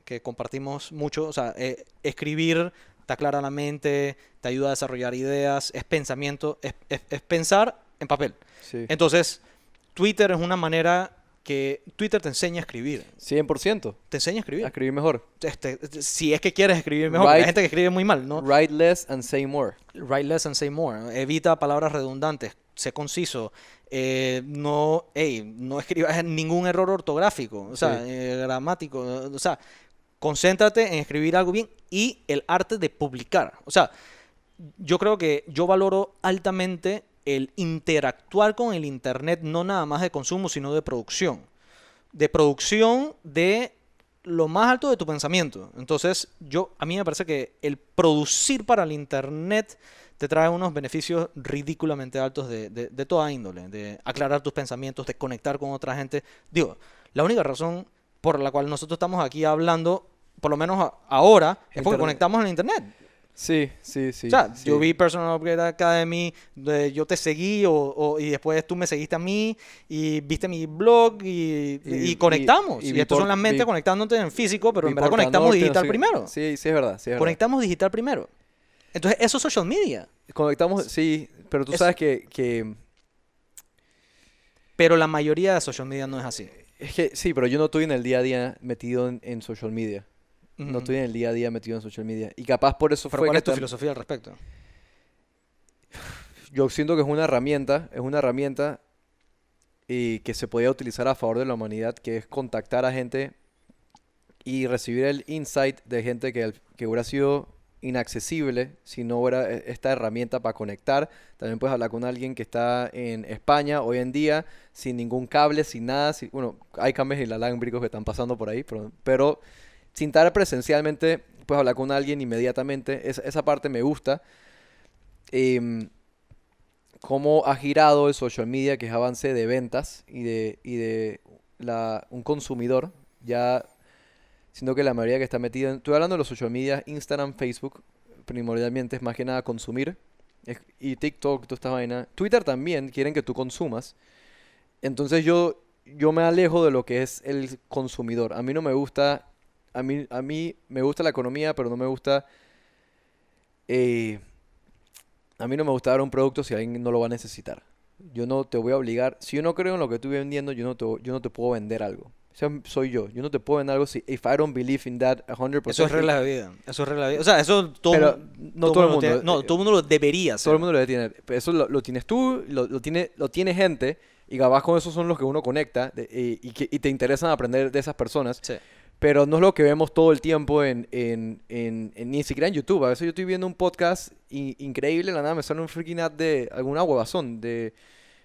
que, compartimos mucho, o sea, eh, escribir está clara la mente, te ayuda a desarrollar ideas, es pensamiento, es, pensar en papel. Entonces, Twitter es una manera que Twitter te enseña a escribir. 100%. Te enseña a escribir. A escribir mejor. Este, si es que quieres escribir mejor. hay gente que escribe muy mal, ¿no? Write less and say more. Write less and say more. Evita palabras redundantes. Sé conciso. Eh, no, hey, no escribas ningún error ortográfico, o sea, eh, gramático. O sea, Concéntrate en escribir algo bien y el arte de publicar. O sea, yo creo que yo valoro altamente el interactuar con el Internet, no nada más de consumo, sino de producción. De producción de lo más alto de tu pensamiento. Entonces, yo, a mí me parece que el producir para el Internet te trae unos beneficios ridículamente altos de, de toda índole, de aclarar tus pensamientos, de conectar con otra gente. Digo, la única razón por la cual nosotros estamos aquí hablando, por lo menos ahora, es porque conectamos en Internet. Sí, sí, sí. O sea, yo vi Personal Upgrade Academy, yo te seguí o, y después tú me seguiste a mí y viste mi blog y, conectamos. Y, esto son las mentes conectándote en físico, pero en verdad conectamos digital primero. Sí, sí es, verdad, Conectamos digital primero. Entonces, eso es social media. Conectamos, sí, pero tú sabes que, que... Pero la mayoría de social media no es así sí, pero yo no estoy en el día a día metido en, social media. No estoy en el día a día metido en social media. Y capaz por eso pero fue ¿Cuál es tu filosofía al respecto? (sighs) Yo siento que es una herramienta, es una herramienta y eh, que se podía utilizar a favor de la humanidad, que es contactar a gente y recibir el insight de gente que, que hubiera sido inaccesible si no hubiera eh, esta herramienta para conectar. También puedes hablar con alguien que está en España hoy en día sin ningún cable, sin nada. bueno, hay cambios inalámbricos que están pasando por ahí, pero, sin estar presencialmente, puedes hablar con alguien inmediatamente. esa parte me gusta. Em, cómo ha girado el social media, que es avance de ventas y de, y de la, un consumidor. Ya sino que la mayoría que está metida, en, estoy hablando de los social media, Instagram, Facebook, primordialmente es más que nada consumir, y TikTok, toda esta vaina, Twitter también quieren que tú consumas, entonces yo, yo me alejo de lo que es el consumidor, a mí no me gusta, a mí, a mí me gusta la economía, pero no me gusta... Eh, a mí no me gusta dar un producto si alguien no lo va a necesitar. Yo no te voy a obligar. Si yo no creo en lo que estoy vendiendo, yo no yo no te puedo vender algo. O sea, soy yo. Yo no te puedo en algo si if I don't believe in that 100%. Eso es regla de vida. Eso es regla de vida. O sea, eso todo no todo, el mundo. no, eh, todo el mundo lo debería hacer. Todo el mundo lo debe tener. Eso lo, lo tienes tú, lo, tiene, lo tiene gente y capaz con esos son los que uno conecta y, que, y, te interesan aprender de esas personas. Sí. Pero no es lo que vemos todo el tiempo en, en, en, ni siquiera en YouTube. A veces yo estoy viendo un podcast increíble, la nada me sale un freaking ad de alguna huevazón de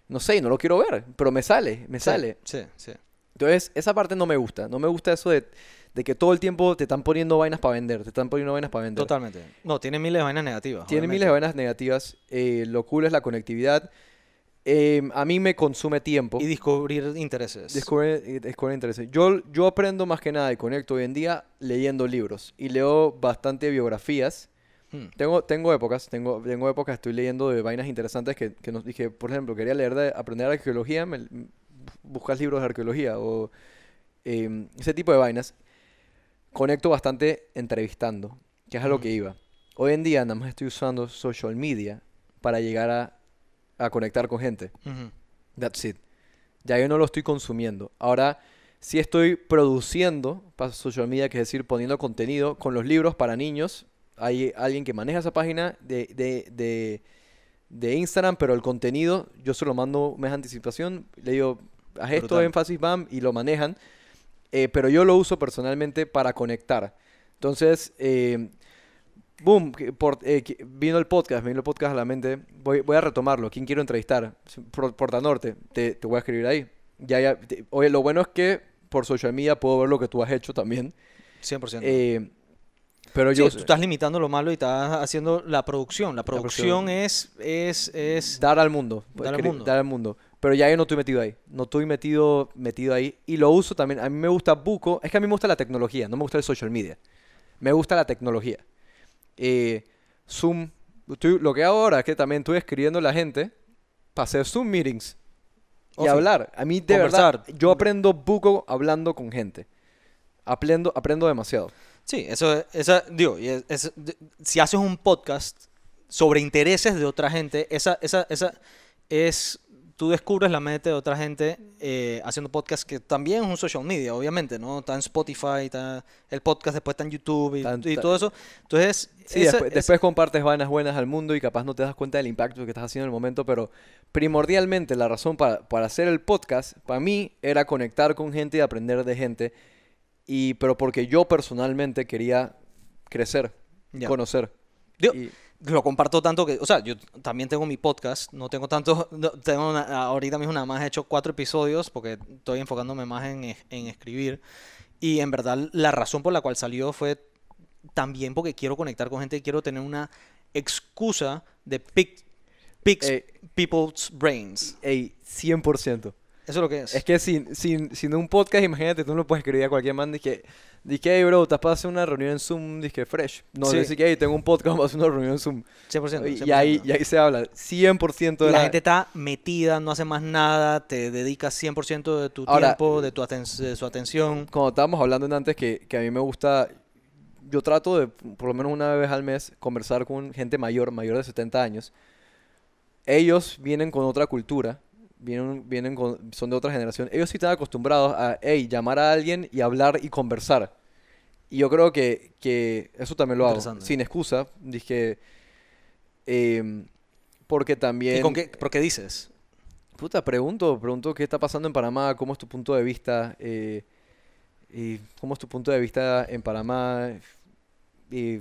no sé, no lo quiero ver, pero me sale, me sale. Sí, sí. Entonces, esa parte no me gusta. No me gusta eso de, que todo el tiempo te están poniendo vainas para vender, te están poniendo vainas para vender. Totalmente. No, tiene miles de vainas negativas. Tiene miles de vainas negativas. Eh, lo cool es la conectividad. Em, a mí me consume tiempo. Y descubrir intereses. Descubrir, eh, descubrir, intereses. Yo, yo aprendo más que nada y conecto hoy en día leyendo libros. Y leo bastante biografías. Hmm. Tengo, tengo épocas, tengo, tengo épocas, estoy leyendo de vainas interesantes que, que nos dije, por ejemplo, quería leer de aprender arqueología, me, buscas libros de arqueología o em, ese tipo de vainas, conecto bastante entrevistando, que es a lo que iba. Hoy en día nada más estoy usando social media para llegar a, a conectar con gente. That's it. Ya yo no lo estoy consumiendo. Ahora sí estoy produciendo para social media, que es decir, poniendo contenido con los libros para niños. Hay alguien que maneja esa página de, de, de, Instagram, pero el contenido yo se lo mando mes anticipación. Le digo, haz esto, énfasis, bam, y lo manejan. Eh, pero yo lo uso personalmente para conectar. Entonces, eh, boom, eh, vino el podcast, vino el podcast a la mente. Voy, voy a retomarlo. ¿Quién quiero entrevistar? Porta Norte, te, te voy a escribir ahí. Ya, ya, oye, lo bueno es que por social media puedo ver lo que tú has hecho también. 100%. pero yo... tú estás limitando lo malo y estás haciendo la producción. La producción, Es, es, es, Dar al mundo. Dar al mundo. Dar al mundo. Pero ya yo no estoy metido ahí. No estoy metido, metido ahí. Y lo uso también. A mí me gusta Buco. Es que a mí me gusta la tecnología. No me gusta el social media. Me gusta la tecnología. Eh, Zoom. lo que ahora es que también estoy escribiendo a la gente para hacer Zoom meetings y oh, hablar. A mí, de verdad, yo aprendo buco hablando con gente. Aprendo, aprendo demasiado. Sí, eso, es. digo, es, si haces un podcast sobre intereses de otra gente, esa, esa, esa es tú descubres la mente de otra gente eh, haciendo podcast que también es un social media, obviamente, ¿no? Está en Spotify, está el podcast, después está en YouTube y, todo eso. Entonces, sí, después, compartes vainas buenas al mundo y capaz no te das cuenta del impacto que estás haciendo en el momento, pero primordialmente la razón para, hacer el podcast, para mí, era conectar con gente y aprender de gente, y, pero porque yo personalmente quería crecer, conocer lo comparto tanto que, o sea, yo también tengo mi podcast, no tengo tanto, (laughs) tengo ahorita mismo nada más he hecho cuatro episodios porque estoy enfocándome más en, en, escribir y en verdad la razón por la cual salió fue también porque quiero conectar con gente, quiero tener una excusa de pick, eh, people's brains. Ey, 100%. Eso es lo que es. Es que sin, sin, sin un podcast, imagínate, tú no lo puedes escribir a cualquier man de que Dice, hey, bro, estás para hacer una reunión en Zoom, dije, fresh. No, dice que, hey, tengo un podcast para hacer una reunión en Zoom. 100%. Y, ahí, se habla, 100% de la, la gente está metida, no hace más nada, te dedica 100% de tu tiempo, de, tu su atención. Como estábamos hablando antes, que, que a mí me gusta, yo trato de, por lo menos una vez al mes, conversar con gente mayor, mayor de 70 años. Ellos vienen con otra cultura vienen, son de otra generación, ellos sí están acostumbrados a hey, llamar a alguien y hablar y conversar. Y yo creo que, eso también lo hago. Sin excusa. Dije. Em, porque también. ¿Y con qué, ¿Por qué dices? Puta, pregunto, pregunto qué está pasando en Panamá, cómo es tu punto de vista, eh, y cómo es tu punto de vista en Panamá, y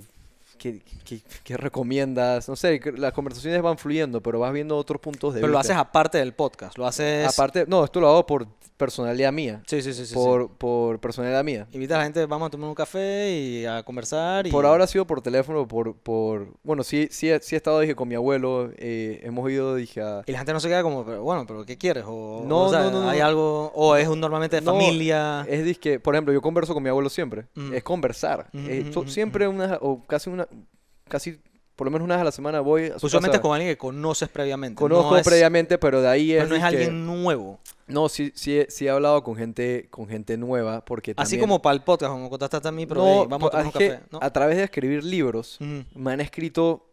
¿Qué recomiendas? No sé, las conversaciones van fluyendo, pero vas viendo otros puntos de Pero lo haces aparte del podcast, lo haces... Aparte, no, esto lo hago por personalidad mía. Sí, sí, sí. sí por, personalidad mía. Invita a la gente, vamos a tomar un café y a conversar. Por ahora ha sido por teléfono, por... por bueno, sí, sí, sí he estado, dije, con mi abuelo, eh, hemos ido, dije, Y la gente no se queda como, bueno, pero ¿qué quieres? O, no, hay algo, o es un normalmente de familia. Es que, por ejemplo, yo converso con mi abuelo siempre, mm. es conversar. Mm, eh, mm, siempre una, o casi una, casi por lo menos una vez a la semana voy Usualmente pues con alguien que conoces previamente. Conozco previamente, pero de ahí es... Pero no es alguien nuevo. No, sí, sí, he hablado con gente, con gente nueva, porque Así como para podcast, como contaste a mí, pero vamos a tomar un café. A través de escribir libros, me han escrito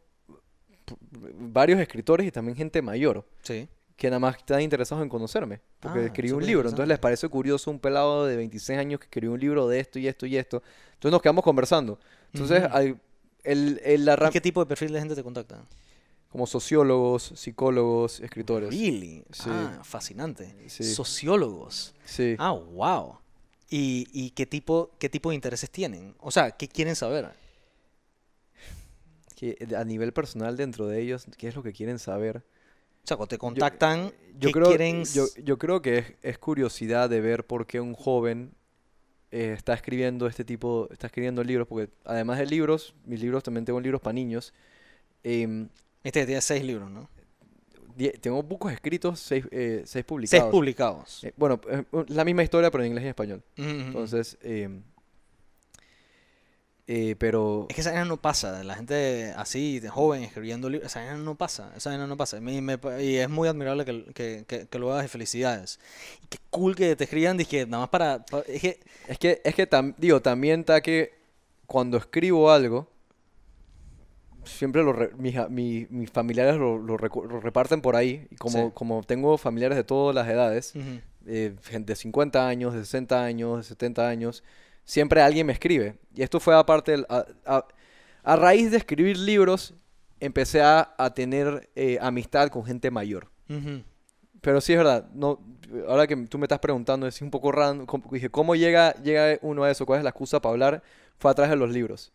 varios escritores y también gente mayor. Sí que nada más están interesados en conocerme, porque ah, escribí un libro. Entonces les parece curioso un pelado de 26 años que escribió un libro de esto y esto y esto. Entonces nos quedamos conversando. Entonces, hay el, ¿Qué tipo de perfil de gente te contacta? Como sociólogos, psicólogos, escritores. Really? Ah, fascinante. Sociólogos. Sí. Ah, wow. ¿Y, qué, tipo, qué tipo de intereses tienen? O sea, ¿qué quieren saber? a nivel personal dentro de ellos, ¿qué es lo que quieren saber? O sea, cuando te contactan, yo, creo, Yo, creo que es, es curiosidad de ver por qué un joven eh, está escribiendo este tipo, está escribiendo libros, porque además de libros, mis libros también tengo libros para niños. Em, este tiene seis libros, ¿no? tengo bucos escritos, eh, seis, seis publicados. Seis publicados. Eh, bueno, la misma historia, pero en inglés y en español. entonces Entonces, em, eh, pero es que esa vaina no pasa. La gente así, joven, escribiendo libros, esa vaina no pasa. Esa vaina no pasa. y es muy admirable que, que, lo hagas y felicidades. qué cool que te escriban, dije, nada más para. es que, es que, es que digo, también está que cuando escribo algo, siempre mis, familiares lo, reparten por ahí. Y como, como tengo familiares de todas las edades, eh, de 50 años, de 60 años, de 70 años siempre alguien me escribe. Y esto fue aparte, a, raíz de escribir libros, empecé a, tener eh, amistad con gente mayor. Pero sí es verdad, no, ahora que tú me estás preguntando, es un poco raro, dije, ¿cómo llega, llega uno a eso? ¿Cuál es la excusa para hablar? Fue a través de los libros.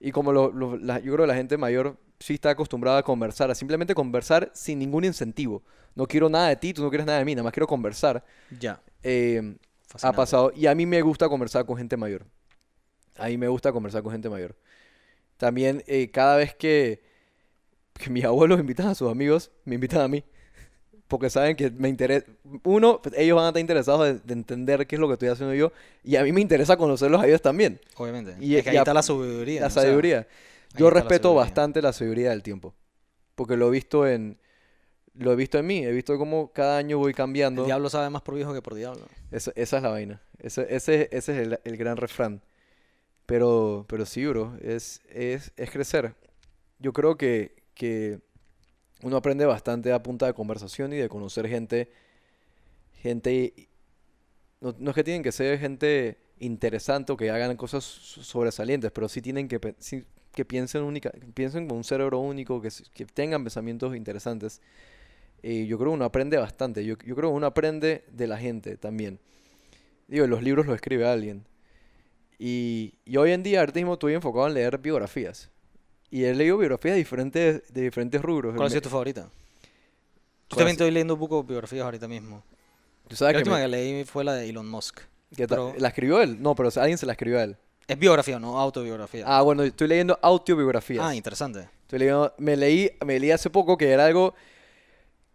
Y como la, yo creo que la gente mayor sí está acostumbrada a conversar, a simplemente conversar sin ningún incentivo. No quiero nada de ti, tú no quieres nada de mí, nada más quiero conversar. Ya. Eh, ha pasado. Y a mí me gusta conversar con gente mayor. A mí me gusta conversar con gente mayor. También eh, cada vez que, que mis abuelos (laughs) invitan a sus amigos, me invitan a mí. Porque saben que me interesa. Uno, pues, ellos van a estar interesados de, entender qué es lo que estoy haciendo yo. Y a mí me interesa conocerlos a ellos también. Obviamente. Y es que ahí está la sabiduría. La sabiduría. yo respeto bastante la sabiduría del tiempo. Porque lo he visto en, lo he visto en mí, he visto cómo cada año voy cambiando. El diablo sabe más por viejo que por diablo. Esa, es la vaina. Ese, ese es el, el, gran refrán. Pero, pero sí, bro, es, es, es crecer. Yo creo que, que, uno aprende bastante a punta de conversación y de conocer gente. Gente. No, no, es que tienen que ser gente interesante o que hagan cosas sobresalientes, pero sí tienen que, que piensen, única, piensen con un cerebro único, que, que tengan pensamientos interesantes yo creo que uno aprende bastante. Yo, yo, creo que uno aprende de la gente también. Digo, los libros los escribe alguien. Y, y hoy en día, artismo estoy enfocado en leer biografías. Y he leído biografías de diferentes, de diferentes rubros. ¿Cuál ha tu favorita? Yo también estoy leyendo un poco biografías ahorita mismo. ¿Tú sabes la última que leí fue la de Elon Musk. ¿La escribió él? No, pero alguien se la escribió a él. Es biografía, no autobiografía. Ah, bueno, estoy leyendo autobiografías. Ah, interesante. Estoy leyendo, me leí, me leí hace poco que era algo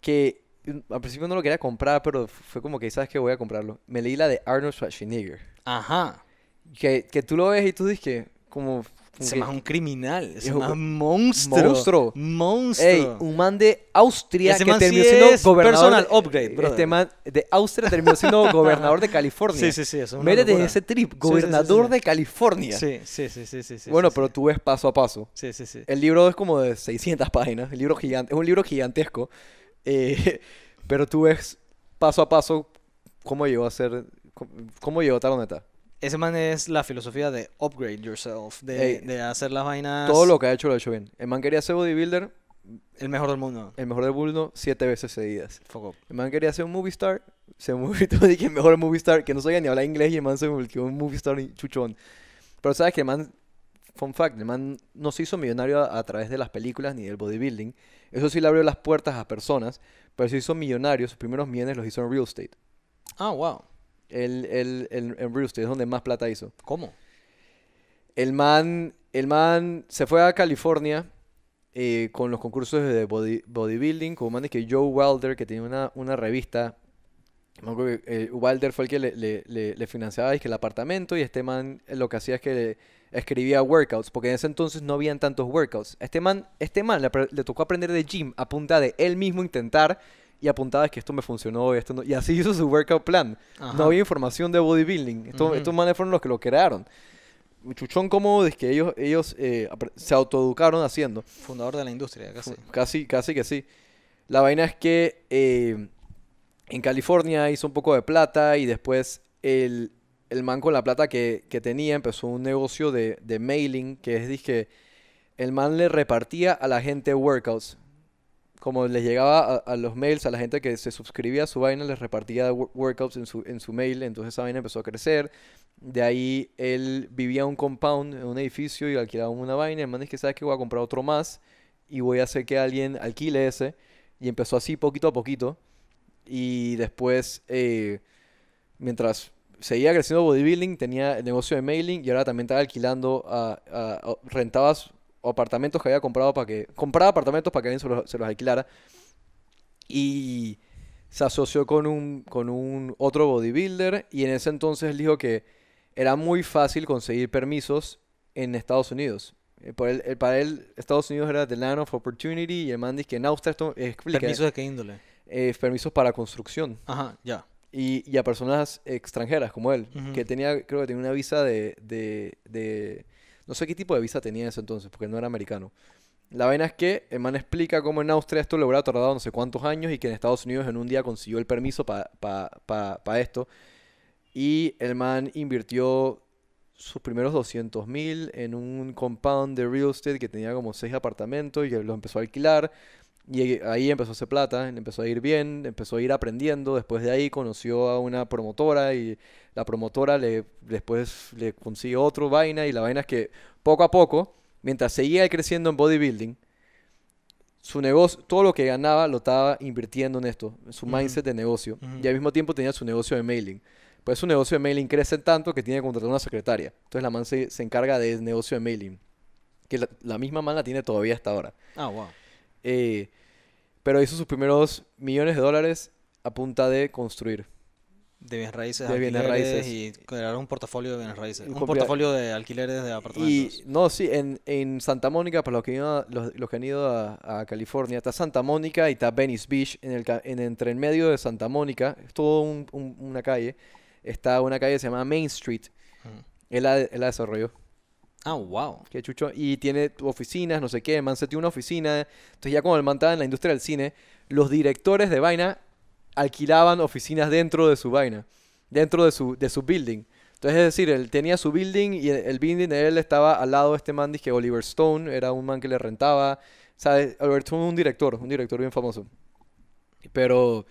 que mm, al principio no lo quería comprar, pero fue como que, ¿sabes qué? Voy a comprarlo. Me leí la de Arnold Schwarzenegger. Ajá. Que, que tú lo ves y tú dices que, como... se un criminal, es un monstruo. Monstruo. Monstruo. un man de Austria que terminó siendo es gobernador. Personal upgrade, Este man de Austria terminó siendo (laughs) gobernador de California. Sí, sí, sí. Eso en ese trip, gobernador de California. Sí, sí, sí, sí. bueno, pero tú ves paso a paso. Sí, sí, sí. El libro es como de 600 páginas, el libro gigante, es un libro gigantesco. Eh, (laughs) pero tú ves paso a paso cómo llegó a ser, cómo llegó a estar donde Ese man es la filosofía de upgrade yourself, de, hacer las vainas. Todo lo que ha hecho lo ha hecho bien. El man quería ser bodybuilder. El mejor del mundo. El mejor del mundo, siete veces seguidas. Fuck El man quería ser un movie star. Se movió y que mejor movie star, que no sabía ni hablar inglés y el man se volvió un movie star chuchón. Pero sabes que el man fun fact, el man no se hizo millonario a, través de las películas ni del bodybuilding. Eso sí le abrió las puertas a personas, pero se hizo millonario, sus primeros bienes los hizo en real estate. Ah, wow. El, en real estate es donde más plata hizo. ¿Cómo? El man, el man se fue a California eh, con los concursos de bodybuilding, como man de que Joe Wilder, que tenía una, una revista eh, Wilder fue el que le, financiaba que el apartamento y este man eh, lo que hacía es que escribía workouts, porque en ese entonces no habían tantos workouts. Este man, este le, tocó aprender de gym a punta de él mismo intentar y apuntaba que esto me funcionó y esto Y así (laughs) hizo su workout plan. No había información de bodybuilding. Estos manes fueron los que lo crearon. Chuchón cómodo es que ellos, ellos eh, se autoeducaron haciendo. Fundador de la industria, casi. Casi, casi que sí. La vaina es que eh, en California hizo un poco de plata y después el, el man con la plata que, tenía empezó un negocio de, mailing, que es, dije, el man le repartía a la gente workouts. Como les llegaba a, los mails, a la gente que se suscribía a su vaina, les repartía workouts en su, mail. Entonces esa vaina empezó a crecer. De ahí él vivía un compound, en un edificio y alquilaba una vaina. El man es que sabes que voy a comprar otro más y voy a hacer que alguien alquile ese. Y empezó así poquito a poquito. Y después, eh, mientras seguía creciendo bodybuilding, tenía el negocio de mailing y ahora también estaba alquilando, a, rentabas apartamentos que había comprado para que, compraba apartamentos para que alguien se los, alquilara y se asoció con un, con un otro bodybuilder y en ese entonces dijo que era muy fácil conseguir permisos en Estados Unidos. Eh, por el eh, para él, Estados Unidos era the land of opportunity y el man dice que en Austria esto explica... ¿Permisos de qué índole? Eh, permisos para construcción. Ajá, ya y, a personas extranjeras como él, que tenía, creo que tenía una visa de, No sé qué tipo de visa tenía eso ese entonces, porque no era americano. La vaina es que el man explica cómo en Austria esto lo hubiera tardado no sé cuántos años y que en Estados Unidos en un día consiguió el permiso para esto. Y el man invirtió sus primeros 200 mil en un compound de real estate que tenía como seis apartamentos y lo empezó a alquilar. Y ahí empezó a hacer plata, empezó a ir bien, empezó a ir aprendiendo. Después de ahí conoció a una promotora y la promotora le, después le consiguió Otro vaina. Y la vaina es que poco a poco, mientras seguía creciendo en bodybuilding, su negocio, todo lo que ganaba lo estaba invirtiendo en esto, en su mindset de negocio. Y al mismo tiempo tenía su negocio de mailing. Pues su negocio de mailing crece tanto que tiene que contratar una secretaria. Entonces la man se, encarga de negocio de mailing. Que la, misma man la tiene todavía hasta ahora. Ah, wow. Eh, pero hizo sus primeros millones de dólares a punta de construir. De bienes raíces, de bienes raíces. Y crear un portafolio de bienes raíces. Un, portafolio de alquileres de apartamentos. Y no, sí, en, Santa Mónica, para los que, los, han ido a, California, está Santa Mónica y está Venice Beach. En el, en, entre el medio de Santa Mónica, es toda una calle, está una calle que se llama Main Street. la, él la desarrolló. Ah, wow. Qué Chucho, y tiene oficinas, no sé qué, el man se tiene una oficina. Entonces ya como el man estaba en la industria del cine, los directores de vaina alquilaban oficinas dentro de su vaina, dentro de su, building. Entonces, es decir, él tenía su building y el building de él estaba al lado de este man, que Oliver Stone, era un man que le rentaba. O Oliver Stone un director, un director bien famoso. Pero,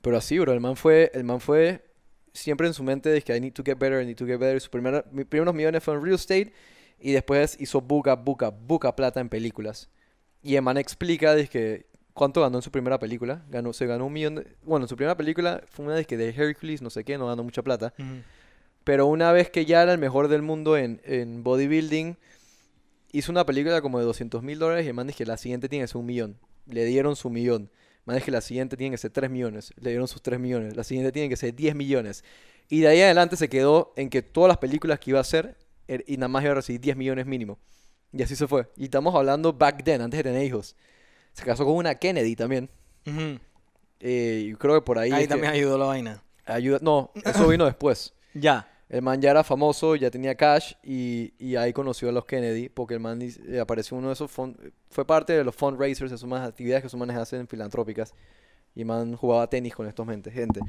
pero así, bro, el man fue, el man fue siempre en su mente, de que I need to get better, I need to get better. Sus primeros millones fueron real estate y después hizo buca, buca, buca plata en películas. Y Eman explica que cuánto ganó en su primera película. Ganó, se ganó un millón. bueno, en su primera película fue una que de Hercules, no sé qué, no ganó mucha plata. Pero una vez que ya era el mejor del mundo en, bodybuilding, hizo una película como de 200 mil dólares y Eman que la siguiente tiene que ser un millón. Le dieron su millón. Eman que la siguiente tiene que ser 3 millones. Le dieron sus 3 millones. La siguiente tiene que ser 10 millones. Y de ahí adelante se quedó en que todas las películas que iba a hacer Er, y nada más iba a recibir 10 millones mínimo. Y así se fue. Y estamos hablando back then, antes de tener hijos. Se casó con una Kennedy también. Eh, y creo que por ahí. Ahí también ayudó la vaina. Ayuda, no, eso vino (laughs) después. ya. El man ya era famoso, ya tenía cash y, ahí conoció a los Kennedy porque el man apareció apareció uno de esos. fue parte de los fundraisers, de sus actividades que sus manes hacen filantrópicas. Y el man jugaba tenis con estos mentes gente.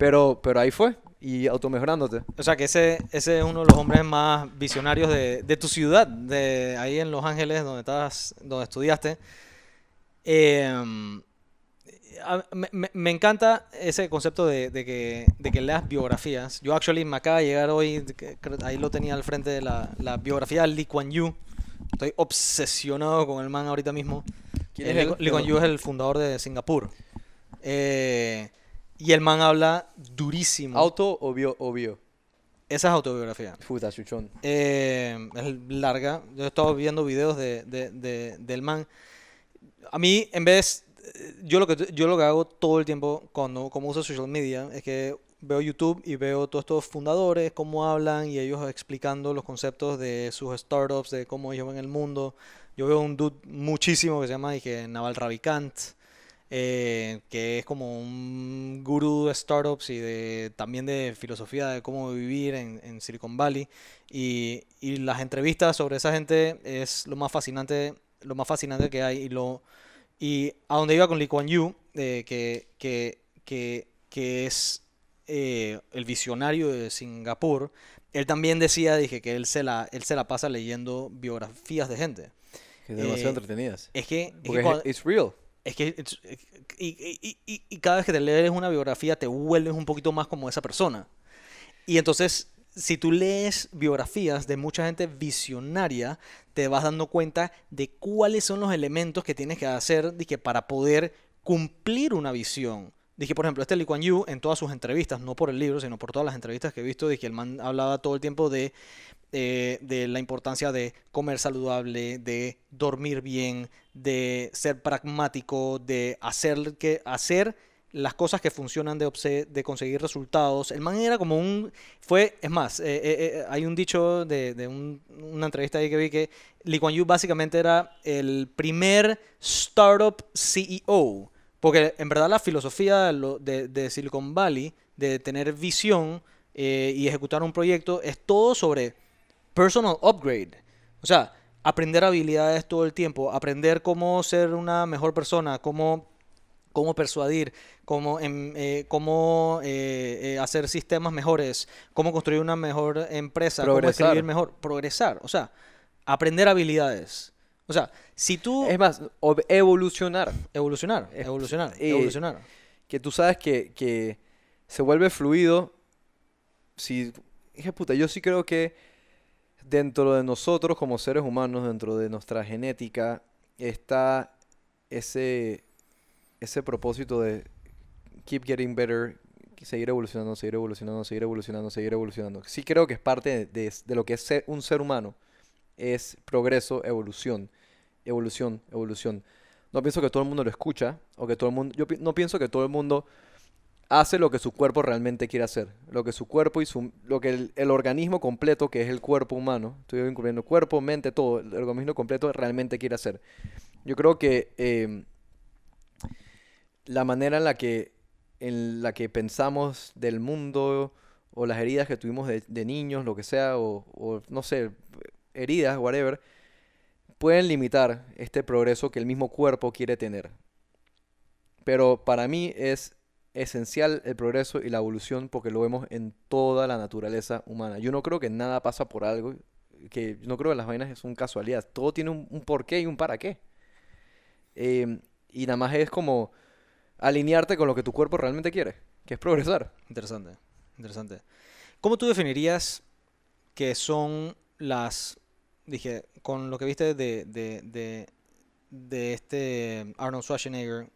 Pero, pero ahí fue y automejorándote. O sea que ese, ese es uno de los hombres más visionarios de, de tu ciudad, de ahí en Los Ángeles, donde estás, donde estudiaste. Eh, me, me, encanta ese concepto de, de, que, de que leas biografías. Yo, actually, me acaba de llegar hoy, ahí lo tenía al frente, de la, la biografía de Lee Kuan Yew. Estoy obsesionado con el man ahorita mismo. Eh, Lee, Lee Kuan Yew es el fundador de Singapur. Eh, y el man habla durísimo. ¿Auto o bio? Esa es autobiografía. Eh, es larga. Yo he estado viendo videos de, del man. A mí, en vez. Eh, yo lo, que, yo lo que hago todo el tiempo cuando como uso social media es que veo YouTube y veo todos estos fundadores, cómo hablan y ellos explicando los conceptos de sus startups, de cómo ellos ven el mundo. Yo veo un dude muchísimo que se llama dije, Naval Ravikant. Eh, que es como un gurú de startups y de, también de filosofía de cómo vivir en, Silicon Valley. Y, y, las entrevistas sobre esa gente es lo más fascinante, lo más fascinante que hay. Y, lo, y a donde iba con Lee Kuan Yew, eh, que, que, que, que, es eh, el visionario de Singapur, él también decía, dije, que él se la, él se la pasa leyendo biografías de gente. Que demasiado entretenidas. Es que... Es, it's real. Es que y, cada vez que te lees una biografía te vuelves un poquito más como esa persona. Y entonces, si tú lees biografías de mucha gente visionaria, te vas dando cuenta de cuáles son los elementos que tienes que hacer que para poder cumplir una visión. Dije, por ejemplo, este Lee Kuan Yew en todas sus entrevistas, no por el libro, sino por todas las entrevistas que he visto, dije, el man hablaba todo el tiempo de, eh, la importancia de comer saludable, de dormir bien, de ser pragmático, de hacer, que, hacer las cosas que funcionan de, de conseguir resultados. El man era como un... Fue, es más, eh, eh, hay un dicho de, una entrevista ahí que vi que Lee Kuan Yew básicamente era el primer startup CEO porque en verdad la filosofía de, Silicon Valley, de tener visión eh, y ejecutar un proyecto, es todo sobre personal upgrade. O sea, aprender habilidades todo el tiempo, aprender cómo ser una mejor persona, cómo, cómo persuadir, cómo, em, eh, cómo eh, hacer sistemas mejores, cómo construir una mejor empresa, progresar. cómo escribir mejor, progresar. O sea, aprender habilidades. O sea, si tú... Es más, evolucionar. Evolucionar, evolucionar, eh, evolucionar. Que tú sabes que, se vuelve fluido si... Dije, puta, yo sí creo que dentro de nosotros como seres humanos, dentro de nuestra genética, está ese, ese propósito de keep getting better, seguir evolucionando, seguir evolucionando, seguir evolucionando, seguir evolucionando. Sí creo que es parte de, lo que es un ser humano, es progreso, evolución evolución, evolución. No pienso que todo el mundo lo escucha o que todo el mundo... Yo no pienso que todo el mundo hace lo que su cuerpo realmente quiere hacer. Lo que su cuerpo y su... Lo que el, organismo completo, que es el cuerpo humano, estoy incluyendo cuerpo, mente, todo, el organismo completo realmente quiere hacer. Yo creo que em, la manera en la, que, en la que pensamos del mundo o las heridas que tuvimos de, niños, lo que sea, o, o no sé, heridas, whatever pueden limitar este progreso que el mismo cuerpo quiere tener. Pero para mí es esencial el progreso y la evolución porque lo vemos en toda la naturaleza humana. Yo no creo que nada pasa por algo, que yo no creo que las vainas son casualidad. Todo tiene un, porqué y un para qué. Em, y nada más es como alinearte con lo que tu cuerpo realmente quiere, que es progresar. Interesante, interesante. ¿Cómo tú definirías que son las dije, con lo que viste de, de, de, este Arnold Schwarzenegger,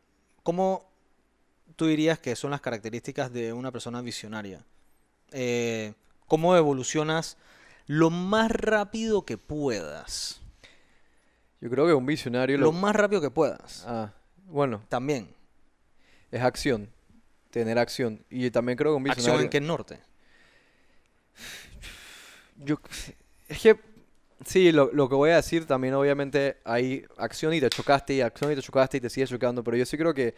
¿cómo tú dirías que son las características de una persona visionaria? Eh, ¿Cómo evolucionas lo más rápido que puedas? Yo creo que un visionario... Lo, más rápido que puedas. Ah, bueno. También. Es acción. Tener acción. Y también creo que un visionario... ¿Acción en qué norte? Yo... Es que Sí, lo, lo, que voy a decir también, obviamente, hay acción y te chocaste y acción y te chocaste y te sigues chocando, pero yo sí creo que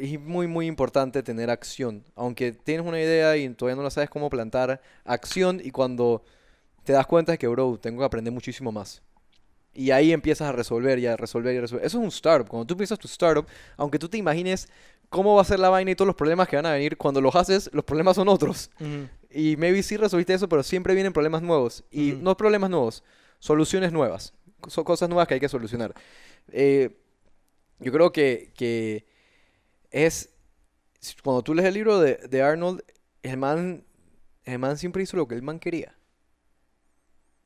es muy, muy importante tener acción. Aunque tienes una idea y todavía no la sabes cómo plantar, acción y cuando te das cuenta es que, bro, tengo que aprender muchísimo más. Y ahí empiezas a resolver y a resolver y a resolver. Eso es un startup. Cuando tú piensas tu startup, aunque tú te imagines cómo va a ser la vaina y todos los problemas que van a venir, cuando los haces, los problemas son otros. Y maybe sí resolviste eso, pero siempre vienen problemas nuevos. Y no problemas nuevos, soluciones nuevas. Son cosas nuevas que hay que solucionar. Eh, yo creo que, es. Cuando tú lees el libro de, Arnold, el man, el man, siempre hizo lo que el man quería.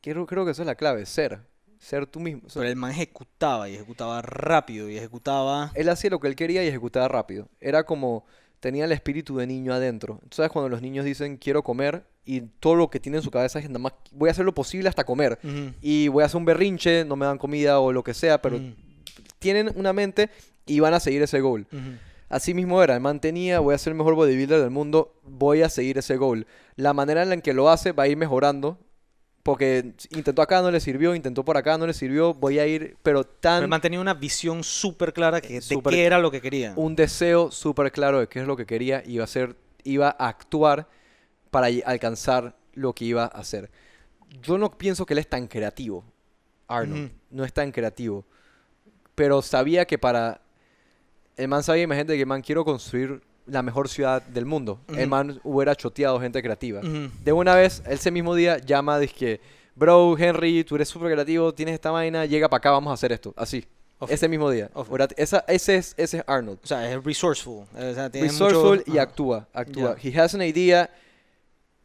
Creo, creo que eso es la clave, ser. Ser tú mismo. Pero el man ejecutaba y ejecutaba rápido y ejecutaba. Él hacía lo que él quería y ejecutaba rápido. Era como tenía el espíritu de niño adentro. Entonces, Cuando los niños dicen quiero comer y todo lo que tiene en su cabeza es nada más voy a hacer lo posible hasta comer y voy a hacer un berrinche, no me dan comida o lo que sea, pero tienen una mente y van a seguir ese goal. Así mismo era, mantenía, voy a ser el mejor bodybuilder del mundo, voy a seguir ese goal. La manera en la que lo hace va a ir mejorando porque intentó acá, no le sirvió, intentó por acá, no le sirvió, voy a ir, pero tan... Me mantenía una visión súper clara de qué era lo que quería. Un deseo súper claro de qué es lo que quería, iba a, iba a actuar para alcanzar lo que iba a hacer. Yo no pienso que él es tan creativo, Arnold, no es tan creativo, pero sabía que para... El man sabía, imagínate que, man, quiero construir la mejor ciudad del mundo. man hubiera choteado gente creativa. De una vez, ese mismo día llama, dice que, bro, Henry, tú eres súper creativo, tienes esta vaina, llega para acá, vamos a hacer esto. Así. Ese mismo día. ese, es, Arnold. O sea, es resourceful. resourceful y actúa. Actúa. He has an idea.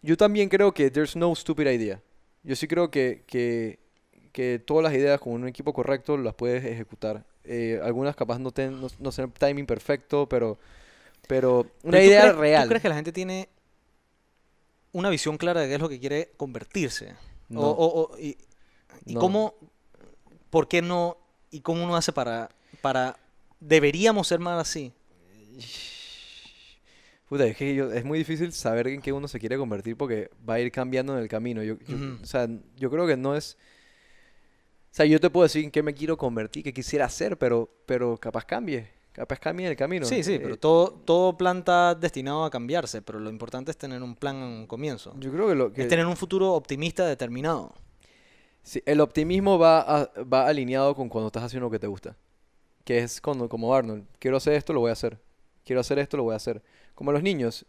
Yo también creo que there's no stupid idea. Yo sí creo que, que, que todas las ideas con un equipo correcto las puedes ejecutar. Eh, algunas capaz no, tienen no, no timing perfecto, pero pero una idea real. ¿Tú crees que la gente tiene una visión clara de qué es lo que quiere convertirse? y, cómo, por qué no, y cómo uno hace para, para, deberíamos ser más así? (sighs) es que es muy difícil saber en qué uno se quiere convertir porque va a ir cambiando en el camino. Yo, O sea, yo creo que no es... O sea, yo te puedo decir en qué me quiero convertir, qué quisiera hacer, pero, pero capaz cambie. Capaz cambie el camino. Sí, sí, eh, pero todo, todo plan está destinado a cambiarse, pero lo importante es tener un plan en un comienzo. Yo creo que, lo que... Es tener un futuro optimista determinado. Sí, el optimismo va, alineado con cuando estás haciendo lo que te gusta. Que es cuando, como Arnold, quiero hacer esto, lo voy a hacer. Quiero hacer esto, lo voy a hacer. Como los niños.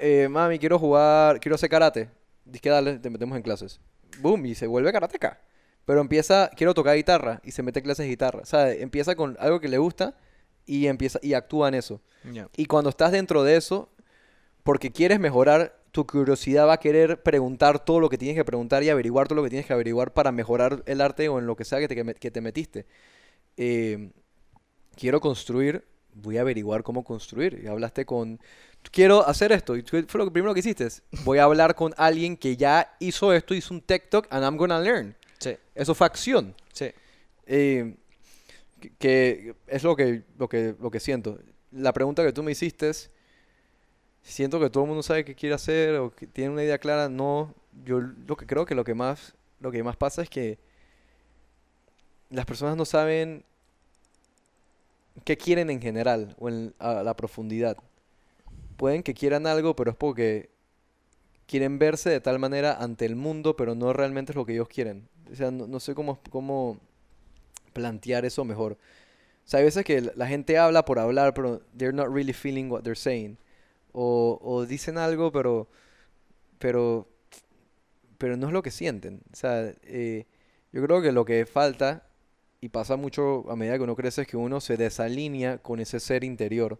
Eh, mami, quiero jugar, quiero hacer karate. Dice dale, te metemos en clases. Boom, y se vuelve karateca. Pero empieza, quiero tocar guitarra y se mete en clases de guitarra. O sea, empieza con algo que le gusta y empieza y actúa en eso. Y cuando estás dentro de eso, porque quieres mejorar, tu curiosidad va a querer preguntar todo lo que tienes que preguntar y averiguar todo lo que tienes que averiguar para mejorar el arte o en lo que sea que te, metiste. Eh, quiero construir, voy a averiguar cómo construir. Y hablaste con, quiero hacer esto. Y fue lo primero que hiciste. Voy a hablar con alguien que ya hizo esto, hizo un TikTok, and I'm gonna learn. Sí. Eso fue acción. Sí. Eh, que, es lo que, lo, que, lo que siento. La pregunta que tú me hiciste es, siento que todo el mundo sabe qué quiere hacer o que tiene una idea clara. No, yo lo que creo que lo que más, lo que más pasa es que las personas no saben qué quieren en general o en, a la profundidad. Pueden que quieran algo, pero es porque quieren verse de tal manera ante el mundo, pero no realmente es lo que ellos quieren. O sea, no, no sé cómo, cómo plantear eso mejor. O sea, hay veces que la gente habla por hablar, pero they're not really feeling what they're saying. O, dicen algo, pero, pero, pero no es lo que sienten. O sea, eh, yo creo que lo que falta, y pasa mucho a medida que uno crece, es que uno se desalinea con ese ser interior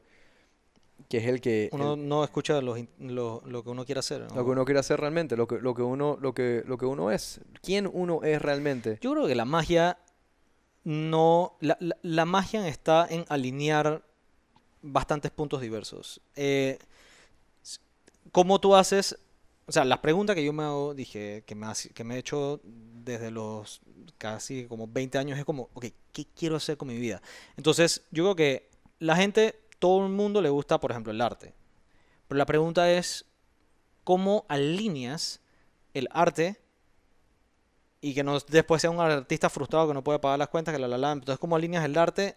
que es el que uno no escucha lo, lo, que uno quiere hacer lo que uno quiere hacer realmente lo que, lo que uno lo que lo que uno es quién uno es realmente yo creo que la magia no. La, magia está en alinear bastantes puntos diversos. Eh, ¿Cómo tú haces? O sea, la pregunta que yo me hago, dije, que me, que me he hecho desde los casi como 20 años, es como, ¿qué quiero hacer con mi vida? Entonces, yo creo que la gente, todo el mundo le gusta, por ejemplo, el arte. Pero la pregunta es, ¿cómo alineas el arte y que después sea un artista frustrado que no puede pagar las cuentas, que la la la. Entonces, como alineas el arte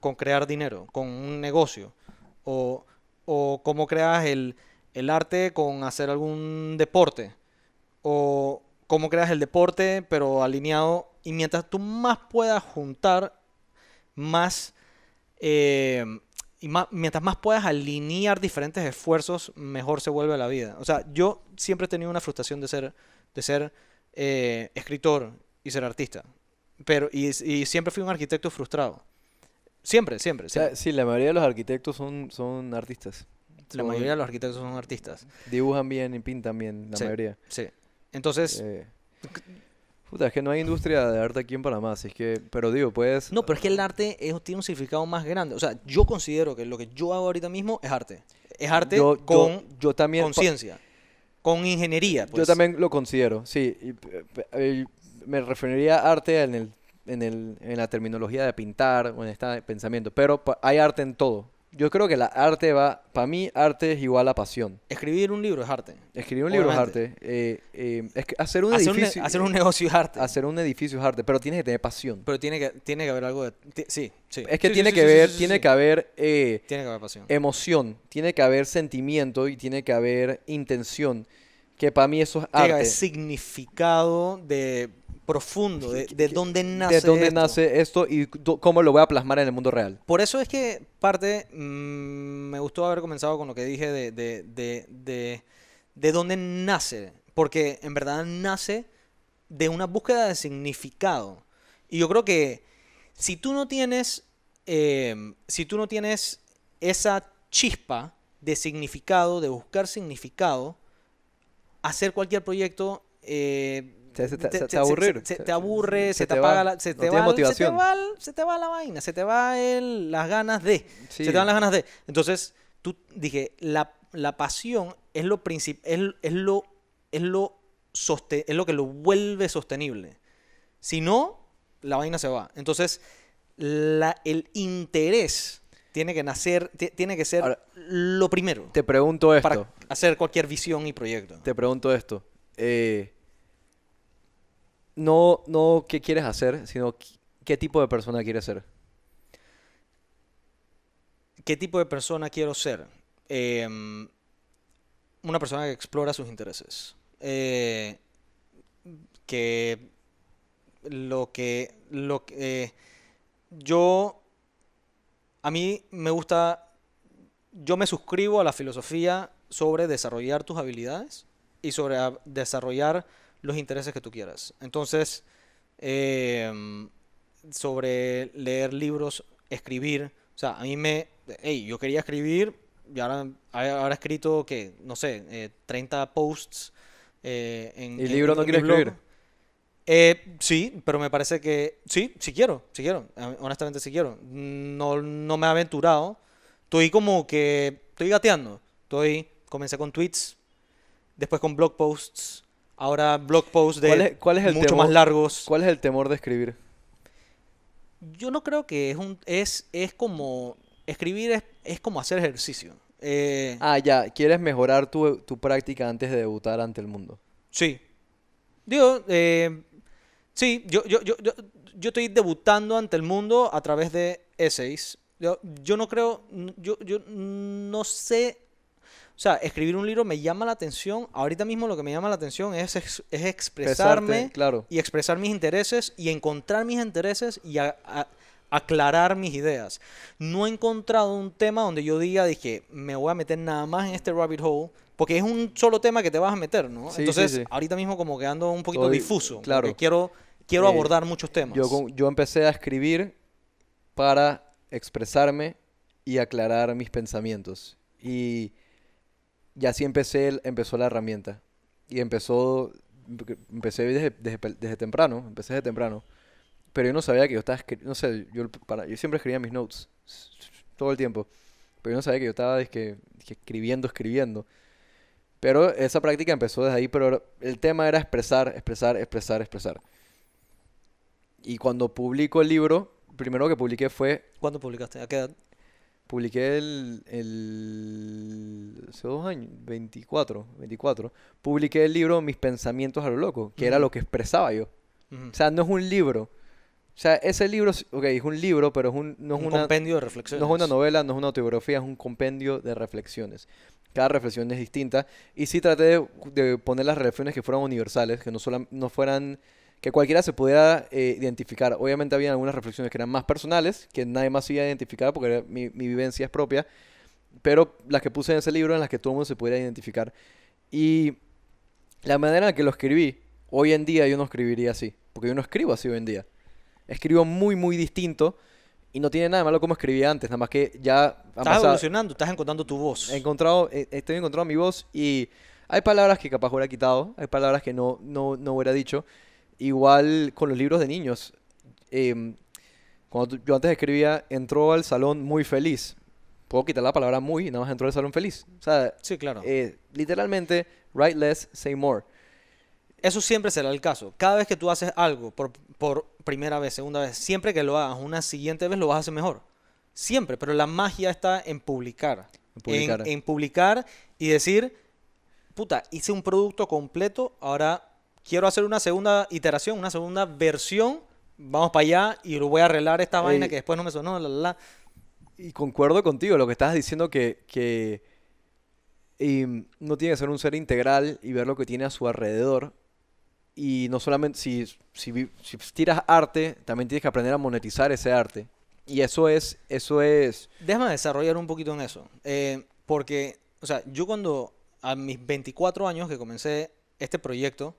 con crear dinero, con un negocio? O, o cómo creas el, arte con hacer algún deporte? O cómo creas el deporte, pero alineado. Y mientras tú más puedas juntar, más. Eh, y más, mientras más puedas alinear diferentes esfuerzos, mejor se vuelve la vida. O sea, yo siempre he tenido una frustración de ser, de ser eh, escritor y ser artista. Pero, y, siempre fui un arquitecto frustrado. Siempre, siempre. Sí, la mayoría de los arquitectos son, son artistas. La mayoría de los arquitectos son artistas. Dibujan bien y pintan bien, la mayoría. Sí. Entonces... Eh, puta, es que no hay industria de arte aquí en Panamá, es que, pero digo, puedes... No, pero es que el arte es, tiene un significado más grande. O sea, yo considero que lo que yo hago ahorita mismo es arte. Es arte con yo, conciencia con ingeniería. Pues. Yo también lo considero, sí. Eh, me referiría a arte en, el, en, el, en la terminología de pintar o en este pensamiento, pero hay arte en todo. Yo creo que la arte va, para mí arte es igual a pasión. Escribir un libro es arte. Escribir un libro es arte. Eh, eh, hacer un edificio. negocio es arte. Hacer un edificio es arte, pero tiene que tener pasión. Pero tiene que, tiene que haber algo de... sí, sí. Es que tiene que tiene que haber... Eh, tiene que haber pasión. Emoción, tiene que haber sentimiento y tiene que haber intención. Que para mí eso es arte. Tiene que haber significado de profundo de, dónde nace. De dónde esto. nace esto y cómo lo voy a plasmar en el mundo real. Por eso es que parte, mm, me gustó haber comenzado con lo que dije de, dónde nace, porque en verdad nace de una búsqueda de significado. Y yo creo que si tú no tienes, eh, si tú no tienes esa chispa de significado, de buscar significado, hacer cualquier proyecto eh, se, se, te aburre, se, te, apaga la, se, te va, motivación. se te va, la vaina, se te va el, las ganas de. Se te van las ganas de. Entonces, tú dije, la, pasión es lo principal, es, lo, es lo, es lo que lo vuelve sostenible. Si no, la vaina se va. Entonces, el interés tiene que nacer, tiene que ser lo primero. Te pregunto esto. hacer cualquier visión y proyecto. Te pregunto esto. Eh, no, no qué quieres hacer, sino qué tipo de persona quieres ser. ¿Qué tipo de persona quiero ser? Em, una persona que explora sus intereses. Eh, que lo que. Lo que eh, yo. A mí me gusta. Yo me suscribo a la filosofía sobre desarrollar tus habilidades y sobre desarrollar los intereses que tú quieras. Entonces, em, sobre leer libros, escribir, o sea, a mí me, hey, yo quería escribir y ahora, ahora he escrito, que no sé, 30 eh, posts eh, en... ¿Y libros libro no quieres escribir? Eh, sí, pero me parece que sí, sí quiero, sí quiero, ah, honestamente sí quiero. No, no me he aventurado. Estoy como que, estoy gateando. Estoy, comencé con tweets, después con blog posts, Ahora blog posts de ¿Cuál es, el mucho más largos. ¿Cuál es el temor de escribir? Yo no creo que es un es es como escribir es, como hacer ejercicio. Eh, ah, ya, quieres mejorar tu, práctica antes de debutar ante el mundo. Sí. Digo, eh, sí, yo, yo, estoy debutando ante el mundo a través de essays. Yo, no creo, yo, yo no sé o sea, escribir un libro me llama la atención. Ahorita mismo lo que me llama la atención es, es expresarme y expresar mis intereses y encontrar mis intereses y aclarar mis ideas. No he encontrado un tema donde yo diga, dije, me voy a meter nada más en este rabbit hole. Porque es un solo tema que te vas a meter, ¿no? Entonces, ahorita mismo como que ando un poquito difuso. Claro. quiero, quiero eh, abordar muchos temas. Yo, yo empecé a escribir para expresarme y aclarar mis pensamientos. Y y así empecé el, empezó la herramienta. Y empezó, empecé desde, temprano, empecé desde temprano. Pero yo no sabía que yo estaba escribiendo, no sé, yo, para, yo siempre escribía mis notes, todo el tiempo. Pero yo no sabía que yo estaba escribiendo, escribiendo. Pero esa práctica empezó desde ahí, pero el tema era expresar, expresar, expresar, expresar. Y cuando publico el libro, primero que publiqué fue... ¿Cuándo publicaste? ¿A qué edad? publiqué el, el, hace dos años, 24, 24, publiqué el libro Mis pensamientos a lo loco, que era lo que expresaba yo. O sea, no es un libro. O sea, ese libro, ok, es un libro, pero es un, no es un compendio de reflexiones. No es una novela, no es una autobiografía, es un compendio de reflexiones. Cada reflexión es distinta. Y sí traté de, poner las reflexiones que fueran universales, que no, solo, no fueran que cualquiera se pudiera eh, identificar. Obviamente había algunas reflexiones que eran más personales, que nadie más se iba a identificar porque era, mi, vivencia es propia, pero las que puse en ese libro en las que todo el mundo se pudiera identificar. Y la manera en que lo escribí, hoy en día yo no escribiría así, porque yo no escribo así hoy en día. Escribo muy, muy distinto. Y no tiene nada malo como escribía antes, nada más que ya... Estás evolucionando, estás encontrando tu voz. He encontrado, eh, estoy encontrando mi voz y hay palabras que capaz hubiera quitado, hay palabras que no, no, no hubiera dicho, Igual con los libros de niños. Em, cuando yo antes escribía, entró al salón muy feliz. Puedo quitar la palabra muy y nada más entró al salón feliz. sí, claro. Eh, literalmente, write less, say more. Eso siempre será el caso. Cada vez que tú haces algo por, primera vez, segunda vez, siempre que lo hagas, una siguiente vez lo vas a hacer mejor. Siempre, pero la magia está en publicar. Publicar. en, publicar y decir, puta, hice un producto completo, ahora quiero hacer una segunda iteración, una segunda versión, vamos para allá y lo voy a arreglar esta vaina que después no me sonó, la, Y concuerdo contigo, lo que estás diciendo que, que no tiene que ser un ser integral y ver lo que tiene a su alrededor. Y no solamente, si, si, si tiras arte, también tienes que aprender a monetizar ese arte. Y eso es, eso es... Déjame desarrollar un poquito en eso. Eh, porque, o sea, yo cuando a mis 24 años que comencé este proyecto,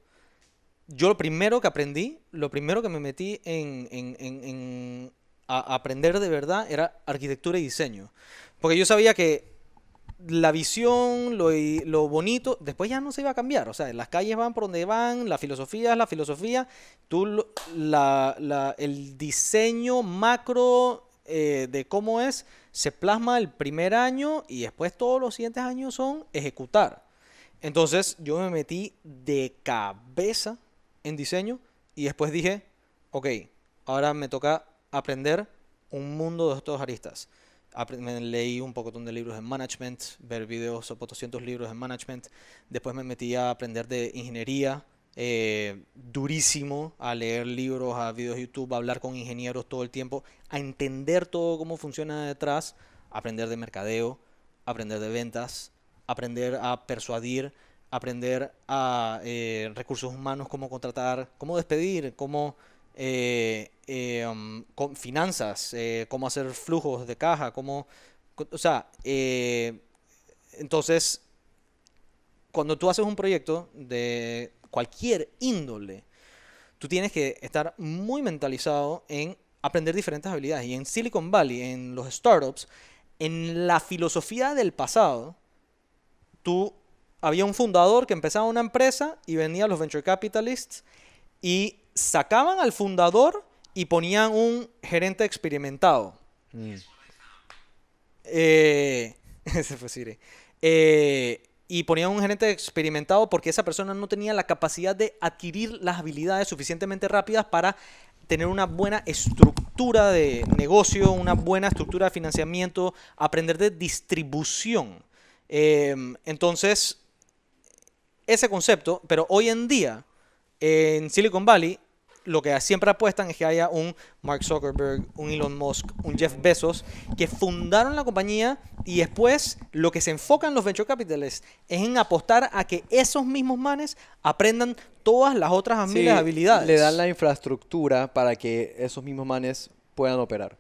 yo lo primero que aprendí, lo primero que me metí en, aprender de verdad era arquitectura y diseño. Porque yo sabía que la visión, lo, bonito, después ya no se iba a cambiar. O sea, las calles van por donde van, la filosofía es la filosofía. Tú, el diseño macro eh, de cómo es, se plasma el primer año y después todos los siguientes años son ejecutar. Entonces yo me metí de cabeza en diseño y después dije, ok, ahora me toca aprender un mundo de estos aristas. leí un poco de libros en management, ver videos o 200 libros en management. Después me metí a aprender de ingeniería, eh, durísimo, a leer libros, a videos de YouTube, a hablar con ingenieros todo el tiempo, a entender todo cómo funciona detrás, aprender de mercadeo, aprender de ventas, aprender a persuadir, aprender a eh, recursos humanos, cómo contratar, cómo despedir, cómo eh, eh, um, con finanzas, cómo hacer flujos de caja, cómo, o sea, entonces, cuando tú haces un proyecto de cualquier índole, tú tienes que estar muy mentalizado en aprender diferentes habilidades. Y en Silicon Valley, en los startups, en la filosofía del pasado, tú había un fundador que empezaba una empresa y venía los venture capitalists y sacaban al fundador y ponían un gerente experimentado. Mm. Eh, (laughs) ese fue Siri. Eh, y ponían un gerente experimentado porque esa persona no tenía la capacidad de adquirir las habilidades suficientemente rápidas para tener una buena estructura de negocio, una buena estructura de financiamiento, aprender de distribución. Eh, entonces, ese concepto, pero hoy en día en Silicon Valley lo que siempre apuestan es que haya un Mark Zuckerberg, un Elon Musk, un Jeff Bezos, que fundaron la compañía y después lo que se enfocan los venture capitalists es en apostar a que esos mismos manes aprendan todas las otras habilidades. Le dan la infraestructura para que esos mismos manes puedan operar.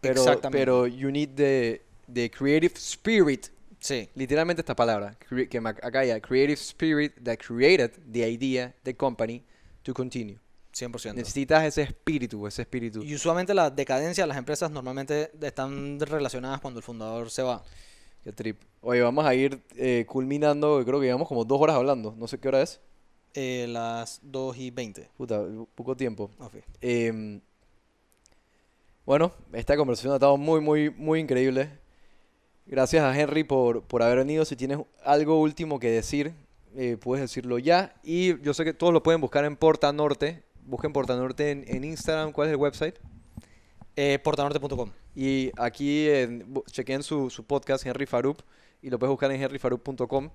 Pero, Exactamente. pero you need the creative spirit Sí, literalmente esta palabra, que acá hay creative spirit that created the idea, the company, to continue. 100%. Necesitas ese espíritu, ese espíritu. Y usualmente la decadencia de las empresas normalmente están relacionadas cuando el fundador se va. Qué trip. Oye, vamos a ir eh, culminando, creo que llevamos como dos horas hablando, no sé qué hora es. Eh, las 2 y 20. Puta, poco tiempo. Em, bueno, esta conversación ha estado muy, muy, muy increíble. Gracias a Henry por, por haber venido. Si tienes algo último que decir, eh, puedes decirlo ya. Y yo sé que todos lo pueden buscar en Porta Norte. Busquen Porta Norte en, Instagram. ¿Cuál es el website? Eh, portanorte.com. Y aquí chequen su, su, podcast, Henry Farup, y lo puedes buscar en henryfarup.com.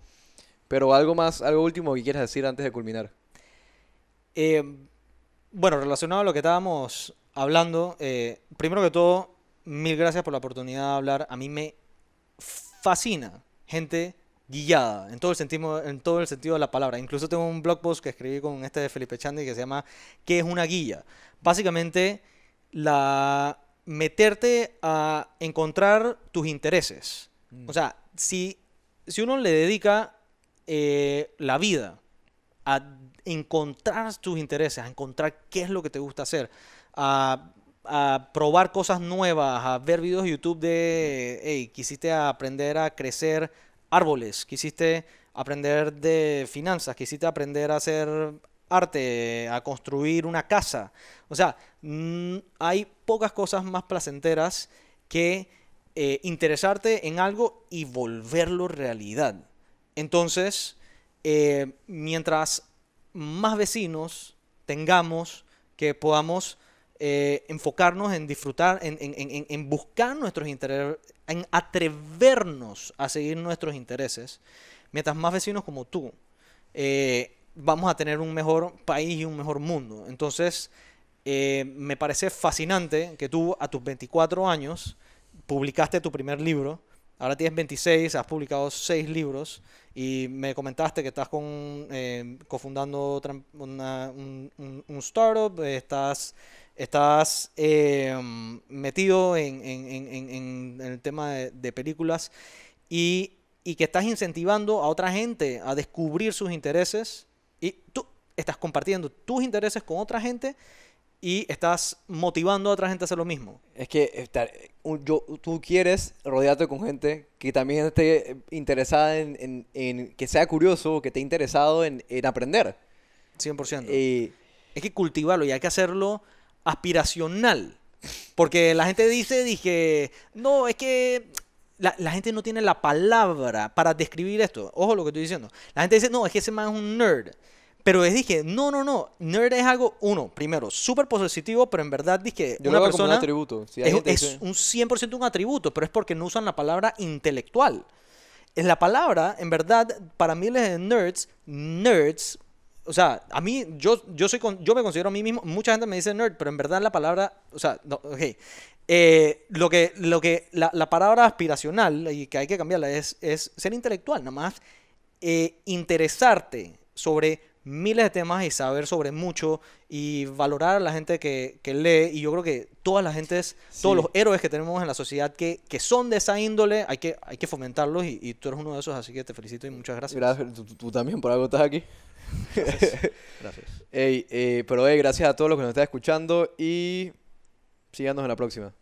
Pero algo más, algo último que quieras decir antes de culminar. Eh, bueno, relacionado a lo que estábamos hablando, primero que todo, mil gracias por la oportunidad de hablar. A mí me fascina gente guiada, en todo, el sentido, en todo el sentido de la palabra. Incluso tengo un blog post que escribí con este de Felipe Chandi que se llama ¿Qué es una guía? Básicamente, la meterte a encontrar tus intereses. Mm. O sea, si, si uno le dedica eh, la vida a encontrar tus intereses, a encontrar qué es lo que te gusta hacer, a a probar cosas nuevas, a ver videos de YouTube de, hey, quisiste aprender a crecer árboles, quisiste aprender de finanzas, quisiste aprender a hacer arte, a construir una casa. O sea, mm, hay pocas cosas más placenteras que eh, interesarte en algo y volverlo realidad. Entonces, eh, mientras más vecinos tengamos que podamos eh, enfocarnos en disfrutar, en, buscar nuestros intereses, en atrevernos a seguir nuestros intereses, mientras más vecinos como tú, eh, vamos a tener un mejor país y un mejor mundo. Entonces, eh, me parece fascinante que tú a tus 24 años publicaste tu primer libro. Ahora tienes 26, has publicado 6 libros y me comentaste que estás con, cofundando un, startup, estás estás em, metido en, el tema de, películas y, que estás incentivando a otra gente a descubrir sus intereses y tú estás compartiendo tus intereses con otra gente y estás motivando a otra gente a hacer lo mismo. Es que eh, yo, tú quieres rodearte con gente que también esté eh, interesada en, que sea curioso, que esté interesado en, aprender. 100%. y eh, es que cultivarlo y hay que hacerlo aspiracional. Porque la gente dice, dije, no, es que la, gente no tiene la palabra para describir esto. Ojo lo que estoy diciendo. La gente dice, no, es que ese man es un nerd. Pero les dije, no, no, no. Nerd es algo, uno, primero, súper positivo, pero en verdad, dije, Yo una persona. un atributo. es, un 100% un atributo, pero es porque no usan la palabra intelectual. La palabra, en verdad, para miles de nerds, nerds o sea, a mí, yo, yo, soy yo me considero a mí mismo, mucha gente me dice nerd, pero en verdad la palabra, o sea, no, eh, lo que, lo que, la, la, palabra aspiracional y que hay que cambiarla es, es ser intelectual, nada más eh, interesarte sobre miles de temas y saber sobre mucho y valorar a la gente que, que lee. Y yo creo que todas las gentes, todos los héroes que tenemos en la sociedad que, que son de esa índole, hay que, hay que fomentarlos y, tú eres uno de esos, así que te felicito y muchas gracias. Gracias, tú, tú también por algo estás aquí. Gracias. (laughs) Eh, pero gracias a todos los que nos están escuchando y síganos en la próxima.